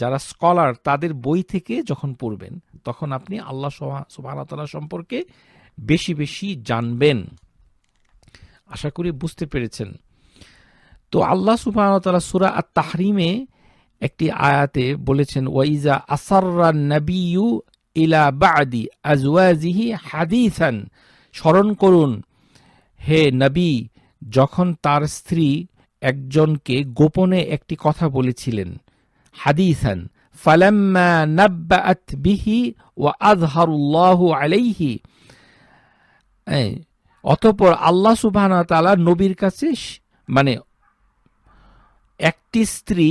যারা স্কলার তাদের বই থেকে যখন পড়বেন তখন আপনি আল্লাহ সুবাহতাল্লাহ সম্পর্কে বেশি বেশি জানবেন আশা করি বুঝতে পেরেছেন তো আল্লাহ সুবাহতাল্লাহ সুরা আর তাহরিমে একটি আয়াতে বলেছেন ওয়াইজা আসাররা নবিউ ইলা বাদি আজওয়াজিহি হাদিসান স্মরণ করুন হে নবী যখন তার স্ত্রী একজনকে গোপনে একটি কথা বলেছিলেন হাদিসান ফালাম্মা নাব্বাআত বিহি ওয়া আযহারুল্লাহু আলাইহি অতপর আল্লাহ সুবহানাহু তাআলা নবীর কাছে মানে একটি স্ত্রী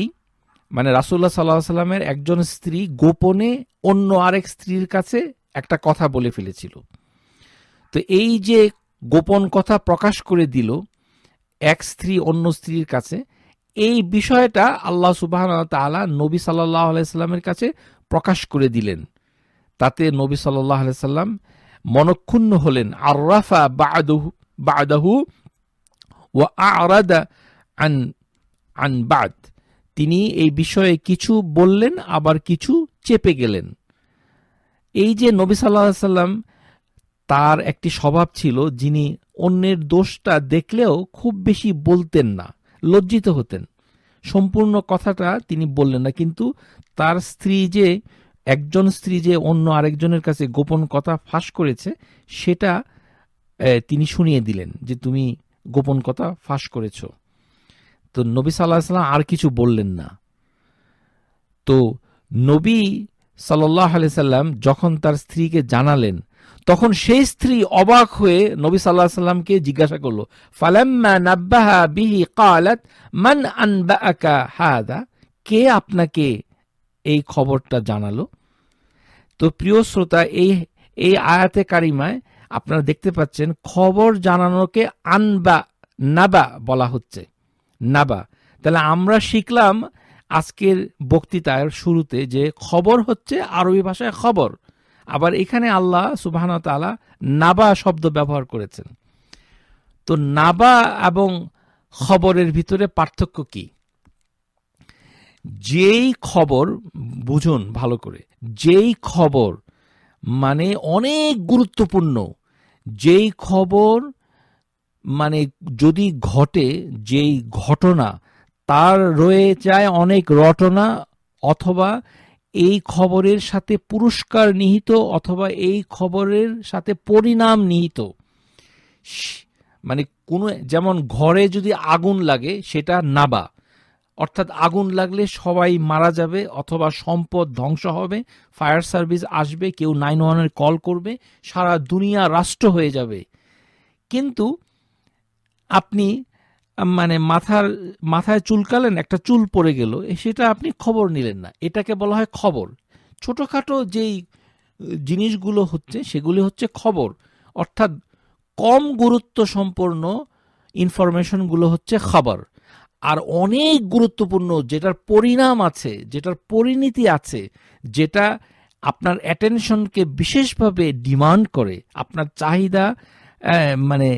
মানে রাসুল্লাহ সাল্লাহ সাল্লামের একজন স্ত্রী গোপনে অন্য আরেক স্ত্রীর কাছে একটা কথা বলে ফেলেছিল তো এই যে গোপন কথা প্রকাশ করে দিল এক স্ত্রী অন্য স্ত্রীর কাছে এই বিষয়টা আল্লাহ সুবাহন তালা নবী সাল্লাহ আলাইস্লামের কাছে প্রকাশ করে দিলেন তাতে নবী সাল্লাহ আলাইসাল্লাম মনক্ষুণ্ণ হলেন আর্রাফা বাদাহু বাদাহু ও আরাদা আন আন বাদ তিনি এই বিষয়ে কিছু বললেন আবার কিছু চেপে গেলেন এই যে নবী সাল্লা সাল্লাম তার একটি স্বভাব ছিল যিনি অন্যের দোষটা দেখলেও খুব বেশি বলতেন না লজ্জিত হতেন সম্পূর্ণ কথাটা তিনি বললেন না কিন্তু তার স্ত্রী যে একজন স্ত্রী যে অন্য আরেকজনের কাছে গোপন কথা ফাঁস করেছে সেটা তিনি শুনিয়ে দিলেন যে তুমি গোপন কথা ফাঁস করেছো তো নবী সাল্লাহ সাল্লাম আর কিছু বললেন না তো নবী সাল্লাহ আলি সাল্লাম যখন তার স্ত্রীকে জানালেন তখন সেই স্ত্রী অবাক হয়ে নবী সাল্লাহ সাল্লামকে জিজ্ঞাসা করলো ফালাম্মা নাব্বাহা বিহি কালাত মান আনবা হাদা কে আপনাকে এই খবরটা জানালো তো প্রিয় শ্রোতা এই এই আয়াতে কারিমায় আপনারা দেখতে পাচ্ছেন খবর জানানোকে আনবা নাবা বলা হচ্ছে নাবা তাহলে আমরা শিখলাম আজকের বক্তৃতার শুরুতে যে খবর হচ্ছে আরবি ভাষায় খবর আবার এখানে আল্লাহ সুবাহন তালা নাবা শব্দ ব্যবহার করেছেন তো নাবা এবং খবরের ভিতরে পার্থক্য কি যেই খবর বুঝুন ভালো করে যেই খবর মানে অনেক গুরুত্বপূর্ণ যেই খবর মানে যদি ঘটে যেই ঘটনা তার রয়ে যায় অনেক রটনা অথবা এই খবরের সাথে পুরস্কার নিহিত অথবা এই খবরের সাথে পরিণাম নিহিত মানে কোনো যেমন ঘরে যদি আগুন লাগে সেটা নাবা অর্থাৎ আগুন লাগলে সবাই মারা যাবে অথবা সম্পদ ধ্বংস হবে ফায়ার সার্ভিস আসবে কেউ নাইন ওয়ানের কল করবে সারা দুনিয়া রাষ্ট্র হয়ে যাবে কিন্তু আপনি মানে মাথার মাথায় চুলকালেন একটা চুল পড়ে গেল সেটা আপনি খবর নিলেন না এটাকে বলা হয় খবর ছোটোখাটো যেই জিনিসগুলো হচ্ছে সেগুলি হচ্ছে খবর অর্থাৎ কম গুরুত্ব সম্পন্ন ইনফরমেশনগুলো হচ্ছে খবর আর অনেক গুরুত্বপূর্ণ যেটার পরিণাম আছে যেটার পরিণতি আছে যেটা আপনার অ্যাটেনশনকে বিশেষভাবে ডিমান্ড করে আপনার চাহিদা মানে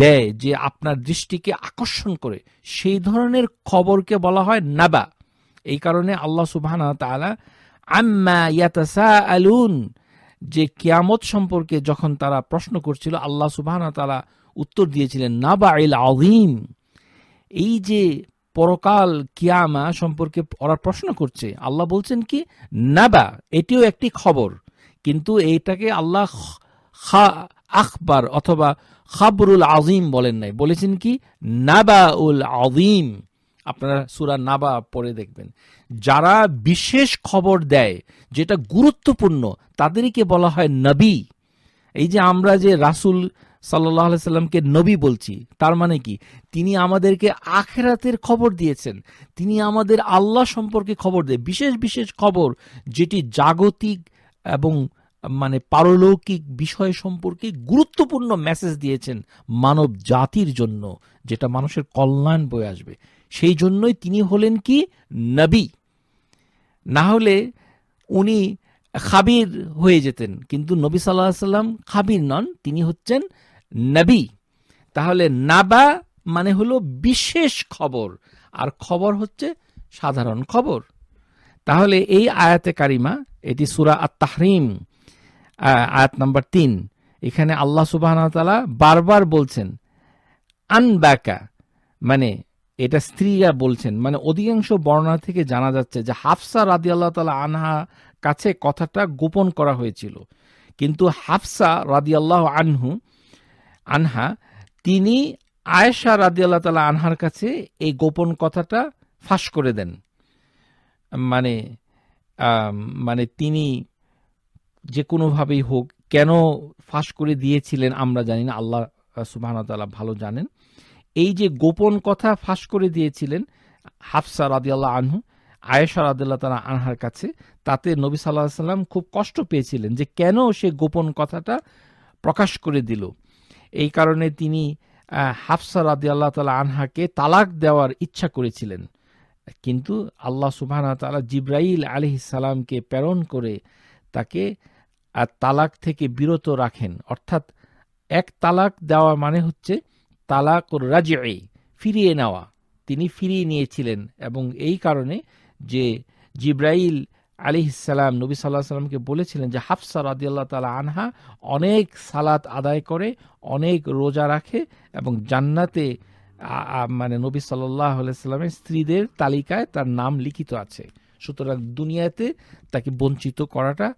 দেয় যে আপনার দৃষ্টিকে আকর্ষণ করে সেই ধরনের খবরকে বলা হয় নাবা এই কারণে আল্লাহ সুবাহ আম্মা আলুন যে কিয়ামত সম্পর্কে যখন তারা প্রশ্ন করছিল আল্লাহ সুবাহ তালা উত্তর দিয়েছিলেন নাবা ইল আহিম এই যে পরকাল কিয়ামা সম্পর্কে ওরা প্রশ্ন করছে আল্লাহ বলছেন কি নাবা এটিও একটি খবর কিন্তু এইটাকে আল্লাহ খা আখবার অথবা খাবরুল আজিম বলেন নাই বলেছেন কি নাবা উল আজিম আপনারা সুরা নাবা পড়ে দেখবেন যারা বিশেষ খবর দেয় যেটা গুরুত্বপূর্ণ তাদেরকে বলা হয় নবী এই যে আমরা যে রাসুল সাল্লাহ সাল্লামকে নবী বলছি তার মানে কি তিনি আমাদেরকে আখেরাতের খবর দিয়েছেন তিনি আমাদের আল্লাহ সম্পর্কে খবর দেয় বিশেষ বিশেষ খবর যেটি জাগতিক এবং মানে পারলৌকিক বিষয় সম্পর্কে গুরুত্বপূর্ণ মেসেজ দিয়েছেন মানব জাতির জন্য যেটা মানুষের কল্যাণ বয়ে আসবে সেই জন্যই তিনি হলেন কি নবী না হলে উনি খাবির হয়ে যেতেন কিন্তু নবী সাল্লাহ সাল্লাম খাবির নন তিনি হচ্ছেন নবী তাহলে নাবা মানে হলো বিশেষ খবর আর খবর হচ্ছে সাধারণ খবর তাহলে এই আয়াতে কারিমা এটি সুরা আত তাহরিম আয়াত নাম্বার তিন এখানে আল্লাহ সুবাহতালা বারবার বলছেন ব্যাকা মানে এটা স্ত্রীরা বলছেন মানে অধিকাংশ বর্ণনা থেকে জানা যাচ্ছে যে হাফসা রাদি আল্লাহ তালা আনহা কাছে কথাটা গোপন করা হয়েছিল কিন্তু হাফসা রাদি আল্লাহ আনহু আনহা তিনি আয়েশা রাদি আল্লাহ তালা আনহার কাছে এই গোপন কথাটা ফাঁস করে দেন মানে মানে তিনি যে কোনোভাবেই হোক কেন ফাঁস করে দিয়েছিলেন আমরা জানি না আল্লাহ সুবাহতালা ভালো জানেন এই যে গোপন কথা ফাঁস করে দিয়েছিলেন হাফসা রাদিয়াল্লাহ আনহু আয়েশা রাদিল্লা তালা আনহার কাছে তাতে নবী সাল্লাহ সাল্লাম খুব কষ্ট পেয়েছিলেন যে কেন সে গোপন কথাটা প্রকাশ করে দিল এই কারণে তিনি হাফসা আদি আল্লাহ তালা আনহাকে তালাক দেওয়ার ইচ্ছা করেছিলেন কিন্তু আল্লাহ সুবাহ তালা জিব্রাইল আলহিসাল্লামকে প্রেরণ করে তাকে আর তালাক থেকে বিরত রাখেন অর্থাৎ এক তালাক দেওয়া মানে হচ্ছে তালাক ও রাজে ফিরিয়ে নেওয়া তিনি ফিরিয়ে নিয়েছিলেন এবং এই কারণে যে জিব্রাইল আলী ইসালাম নবী সাল্লাহ সাল্লামকে বলেছিলেন যে হাফসা রাদিয়াল্লাহ তালা আনহা অনেক সালাত আদায় করে অনেক রোজা রাখে এবং জান্নাতে মানে নবী সাল্লাহ সাল্লামের স্ত্রীদের তালিকায় তার নাম লিখিত আছে সুতরাং দুনিয়াতে তাকে বঞ্চিত করাটা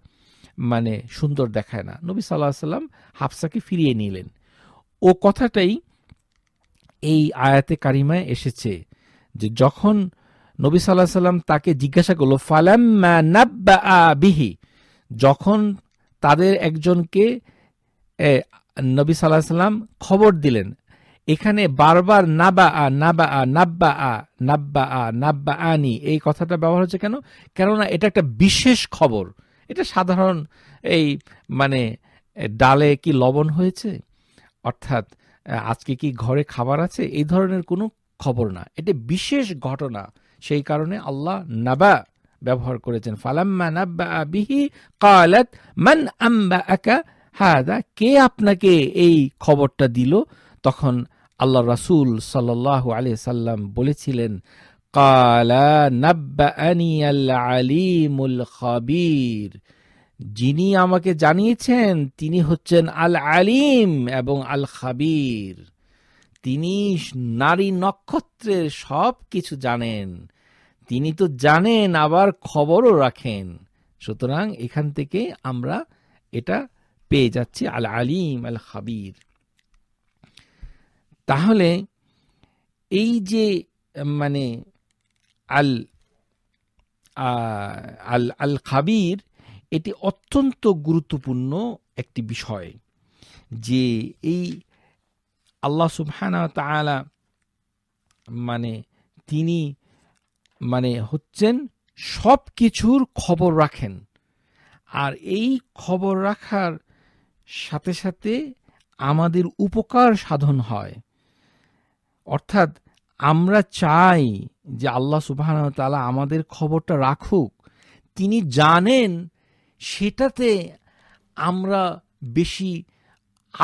মানে সুন্দর দেখায় না নবী সাল্লাহ সাল্লাম হাফসাকে ফিরিয়ে নিলেন ও কথাটাই এই আয়াতে কারিমায় এসেছে যে যখন নবী সাল্লাহ সাল্লাম তাকে জিজ্ঞাসা করলো ফালাম্মা নাব্বা বিহি যখন তাদের একজনকে নবী সাল্লাহ সাল্লাম খবর দিলেন এখানে বারবার নাবা আ নাবা আ নাব্বা আ নাব্বা আ নাব্বা আনি এই কথাটা ব্যবহার হচ্ছে কেন কেননা এটা একটা বিশেষ খবর এটা সাধারণ এই মানে ডালে কি লবণ হয়েছে অর্থাৎ আজকে কি ঘরে খাবার আছে এই ধরনের কোনো খবর না এটা বিশেষ ঘটনা সেই কারণে আল্লাহ নাবা ব্যবহার করেছেন ফালাম্মা নাব্বা বিহি কালাত মান আম্বা আকা হাদা কে আপনাকে এই খবরটা দিল তখন আল্লাহ রাসুল সাল্লাহ আলিয়া সাল্লাম বলেছিলেন কাল আলিম العليم الخبير যিনি আমাকে জানিয়েছেন তিনি হচ্ছেন আল আলিম এবং আল খাবির তিনি নারী নক্ষত্রের সব কিছু জানেন তিনি তো জানেন আবার খবরও রাখেন সুতরাং এখান থেকে আমরা এটা পেয়ে যাচ্ছি আল আলিম আল খাবির তাহলে এই যে মানে আল আল আল খাবির এটি অত্যন্ত গুরুত্বপূর্ণ একটি বিষয় যে এই আল্লাহ সুবহানা তালা মানে তিনি মানে হচ্ছেন সব কিছুর খবর রাখেন আর এই খবর রাখার সাথে সাথে আমাদের উপকার সাধন হয় অর্থাৎ আমরা চাই যে আল্লাহ সুবাহান তালা আমাদের খবরটা রাখুক তিনি জানেন সেটাতে আমরা বেশি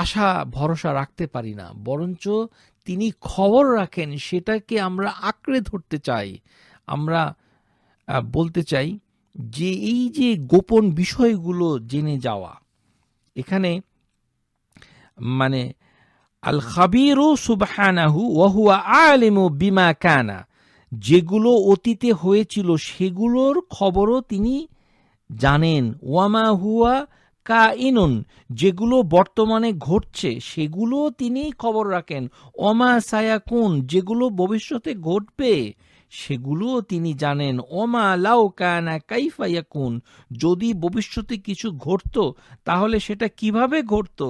আশা ভরসা রাখতে পারি না বরঞ্চ তিনি খবর রাখেন সেটাকে আমরা আঁকড়ে ধরতে চাই আমরা বলতে চাই যে এই যে গোপন বিষয়গুলো জেনে যাওয়া এখানে মানে আল খাবিরু সুবাহানাহু ওয়াহুয়া আলিমু বিমা কানা যেগুলো অতীতে হয়েছিল সেগুলোর খবরও তিনি জানেন ওয়ামা হুয়া কা ইনুন যেগুলো বর্তমানে ঘটছে সেগুলো তিনি খবর রাখেন অমা কুন যেগুলো ভবিষ্যতে ঘটবে সেগুলোও তিনি জানেন অমা লাও কায়না কাইফাইয়া কুন যদি ভবিষ্যতে কিছু ঘটত তাহলে সেটা কিভাবে ঘটত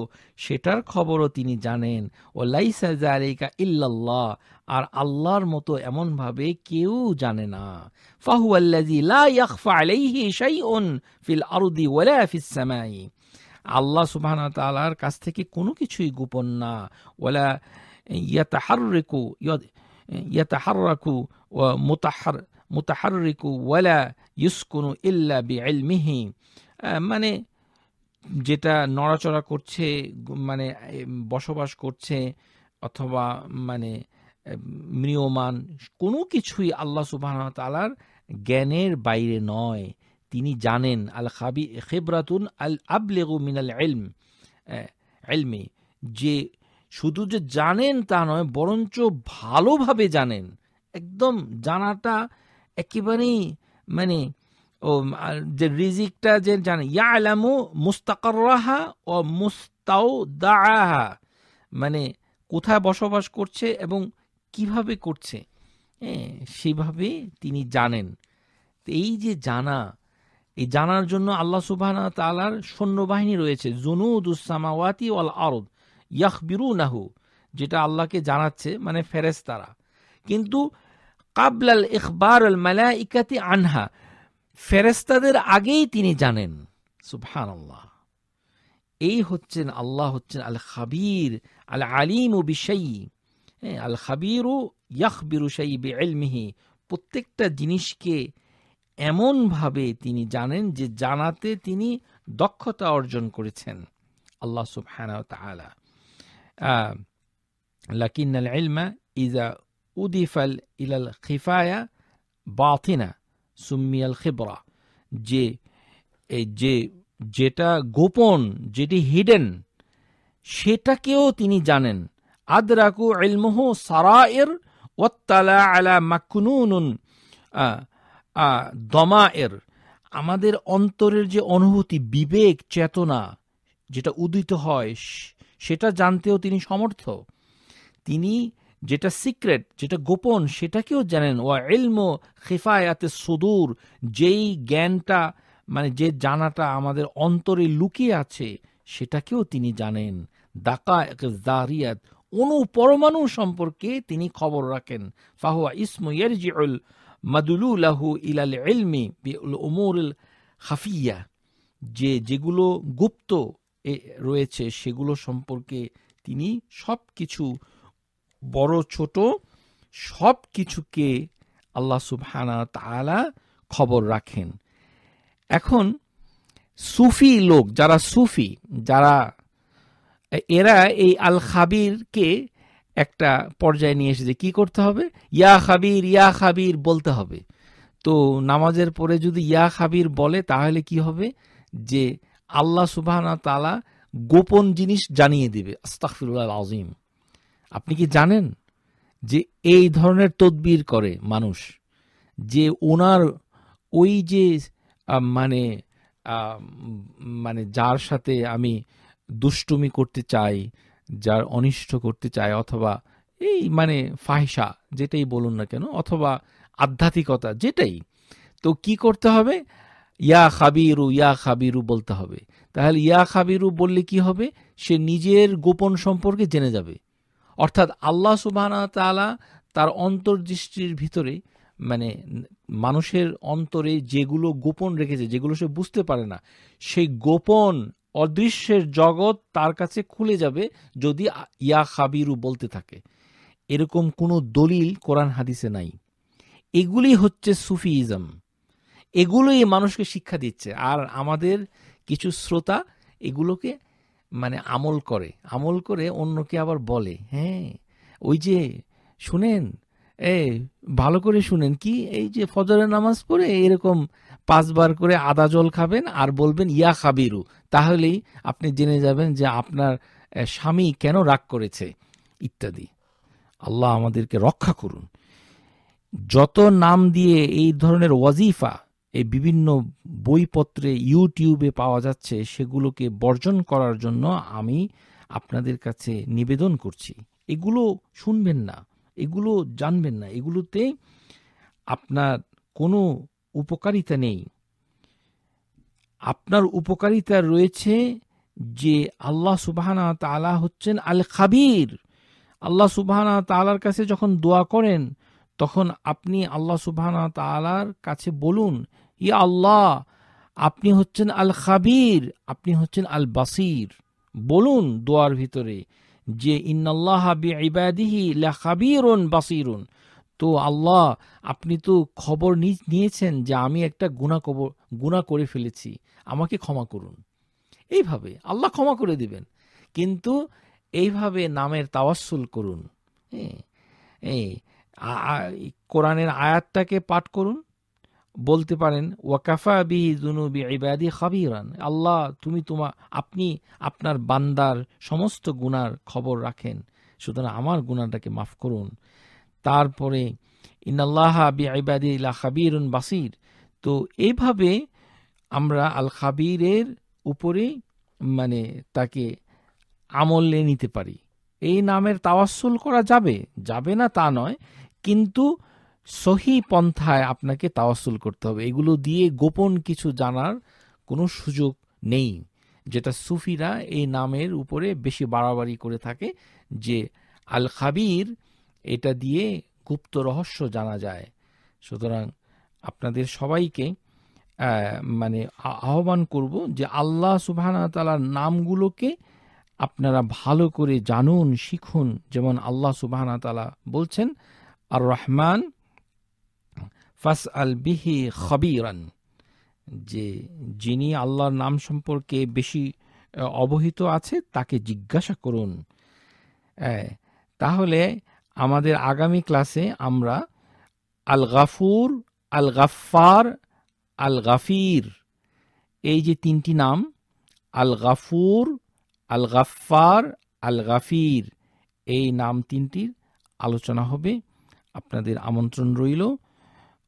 সেটার খবরও তিনি জানেন ও লাইসা জারিকা ইল্লাল্লাহ আর আল্লাহর মতো এমনভাবে কেউ জানে না ফিল আল্লাহ সুবহানাহু ওয়া কাছ থেকে কোনো কিছুই গোপন না ওলা ইয়াতাহাররিকু ইয়াতাহাররাকু ওয়া মুতাহার ওলা ওয়ালা ইউসকুনু ইল্লা বিইলমিহি মানে যেটা নড়াচড়া করছে মানে বসবাস করছে অথবা মানে মৃয়মান কোনো কিছুই আল্লাহ সুবাহ তালার জ্ঞানের বাইরে নয় তিনি জানেন আল খাবি খেবরাতুন আল আবলেগু মিনাল এলম এলমে যে শুধু যে জানেন তা নয় বরঞ্চ ভালোভাবে জানেন একদম জানাটা একেবারেই মানে ও যে রিজিকটা যে জানে ইয়া আলামু মুস্তাকরাহা ও মুস্তাও দাহা মানে কোথায় বসবাস করছে এবং কিভাবে করছে হ্যাঁ সেভাবে তিনি জানেন এই যে জানা এই জানার জন্য আল্লাহ সুবাহ তালার সৈন্যবাহিনী রয়েছে জুনুদুসামাওয়াতি ওয়াল আরদ ইয়াহবিরু নাহু যেটা আল্লাহকে জানাচ্ছে মানে তারা কিন্তু কাবলাল ইকবার আল ইকাতি আনহা ফেরেস্তাদের আগেই তিনি জানেন সুফান আল্লাহ এই হচ্ছেন আল্লাহ হচ্ছেন আল খাবির আল আলিম ও বিষয়ী হ্যাঁ আল খাবিরু ইয়াকবিরু সাইবে এলমিহি প্রত্যেকটা জিনিসকে এমনভাবে তিনি জানেন যে জানাতে তিনি দক্ষতা অর্জন করেছেন আল্লাহ সুবহানাহু ওয়া তাআলা لكن العلم إذا أضيف إلى الخفاية باطنة سمي الخبرة যে যে যেটা গোপন যেটি হিডেন সেটাকেও তিনি জানেন আদরাকু ইলমুহু আলা এর আমাদের অন্তরের যে অনুভূতি বিবেক চেতনা যেটা উদিত হয় সেটা জানতেও তিনি সমর্থ তিনি যেটা সিক্রেট যেটা গোপন সেটাকেও জানেন ওয়া এলম খেফায়াতে সুদূর যেই জ্ঞানটা মানে যে জানাটা আমাদের অন্তরে লুকিয়ে আছে সেটাকেও তিনি জানেন দাকা জারিয়াত অনু পরমাণু সম্পর্কে তিনি খবর রাখেন ফাহুয়া ইসমু ইয়ারজিউল মাদুলুলাহু ইলাল ইলমি বিউল উমুরুল খাফিয়া যে যেগুলো গুপ্ত রয়েছে সেগুলো সম্পর্কে তিনি সব কিছু বড় ছোট সব কিছুকে আল্লাহ সুবহানা তালা খবর রাখেন এখন সুফি লোক যারা সুফি যারা এরা এই আল খাবিরকে একটা পর্যায়ে নিয়ে এসেছে কি করতে হবে ইয়া খাবির ইয়া খাবির বলতে হবে তো নামাজের পরে যদি ইয়া খাবির বলে তাহলে কি হবে যে আল্লাহ সুবাহানা তালা গোপন জিনিস জানিয়ে দেবে আস্তাকফিরুল্লাহ আজিম আপনি কি জানেন যে এই ধরনের তদবির করে মানুষ যে ওনার ওই যে মানে মানে যার সাথে আমি দুষ্টুমি করতে চায় যার অনিষ্ট করতে চায় অথবা এই মানে ফাহিসা যেটাই বলুন না কেন অথবা আধ্যাত্মিকতা যেটাই তো কি করতে হবে ইয়া খাবিরু ইয়া খাবিরু বলতে হবে তাহলে ইয়া খাবিরু বললে কি হবে সে নিজের গোপন সম্পর্কে জেনে যাবে অর্থাৎ আল্লাহ সুবাহ তালা তার অন্তর্দৃষ্টির ভিতরে মানে মানুষের অন্তরে যেগুলো গোপন রেখেছে যেগুলো সে বুঝতে পারে না সেই গোপন অদৃশ্যের জগৎ তার কাছে খুলে যাবে যদি ইয়া খাবিরু বলতে থাকে এরকম কোনো দলিল কোরআন হাদিসে নাই এগুলি হচ্ছে ইজম এগুলোই মানুষকে শিক্ষা দিচ্ছে আর আমাদের কিছু শ্রোতা এগুলোকে মানে আমল করে আমল করে অন্যকে আবার বলে হ্যাঁ ওই যে শুনেন এ ভালো করে শুনেন কি এই যে ফজরের নামাজ পড়ে এরকম পাঁচবার করে আদা জল খাবেন আর বলবেন ইয়া খাবিরু তাহলেই আপনি জেনে যাবেন যে আপনার স্বামী কেন রাগ করেছে ইত্যাদি আল্লাহ আমাদেরকে রক্ষা করুন যত নাম দিয়ে এই ধরনের ওয়াজিফা এই বিভিন্ন বইপত্রে ইউটিউবে পাওয়া যাচ্ছে সেগুলোকে বর্জন করার জন্য আমি আপনাদের কাছে নিবেদন করছি এগুলো শুনবেন না এগুলো জানবেন না এগুলোতে আপনার কোনো উপকারিতা নেই আপনার উপকারিতা রয়েছে যে আল্লাহ সুবাহানা তালা হচ্ছেন আল খাবির আল্লাহ সুবাহানা তালার কাছে যখন দোয়া করেন তখন আপনি আল্লাহ সুবাহানা তালার কাছে বলুন ই আল্লাহ আপনি হচ্ছেন আল খাবির আপনি হচ্ছেন আল বাসির বলুন দোয়ার ভিতরে যে ইন্নাল্লাহ বি ইবাদিহি লা খাবিরুন বাসিরুন তো আল্লাহ আপনি তো খবর নিয়েছেন যে আমি একটা গুণা কবর গুণা করে ফেলেছি আমাকে ক্ষমা করুন এইভাবে আল্লাহ ক্ষমা করে দিবেন কিন্তু এইভাবে নামের তাওয়াসুল করুন হ্যাঁ, এই কোরআনের আয়াতটাকে পাঠ করুন বলতে পারেন ওয়াকাফা বিহি জুনুবি ইবাদি খাবিরান আল্লাহ তুমি তোমা আপনি আপনার বান্দার সমস্ত গুনার খবর রাখেন সুতরাং আমার গুনাটাকে মাফ করুন তারপরে ইনাল্লাহা বি আইবাদি ইলা খাবির বাসির তো এইভাবে আমরা আল খাবিরের উপরে মানে তাকে আমলে নিতে পারি এই নামের তাওয়াসুল করা যাবে যাবে না তা নয় কিন্তু সহি পন্থায় আপনাকে তাওয়াসুল করতে হবে এগুলো দিয়ে গোপন কিছু জানার কোনো সুযোগ নেই যেটা সুফিরা এই নামের উপরে বেশি বাড়াবাড়ি করে থাকে যে আল খাবির এটা দিয়ে গুপ্ত রহস্য জানা যায় সুতরাং আপনাদের সবাইকে মানে আহ্বান করব যে আল্লাহ সুবহানা তালার নামগুলোকে আপনারা ভালো করে জানুন শিখুন যেমন আল্লাহ সুবহানা তালা বলছেন আর রহমান ফাস আল বিহি খবিরান যে যিনি আল্লাহর নাম সম্পর্কে বেশি অবহিত আছে তাকে জিজ্ঞাসা করুন তাহলে আমাদের আগামী ক্লাসে আমরা আল গাফুর আল গাফার আল গাফির এই যে তিনটি নাম আল গাফুর আল গাফার আল গাফির এই নাম তিনটির আলোচনা হবে আপনাদের আমন্ত্রণ রইল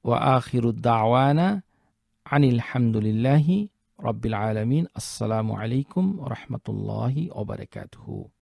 ওয়া আখিরুদ্দা আওয়ানা আনিল হামদুলিল্লাহি রবিল আলমিন আসসালামু আলাইকুম রহমতুল্লাহি ওবরাকাতহু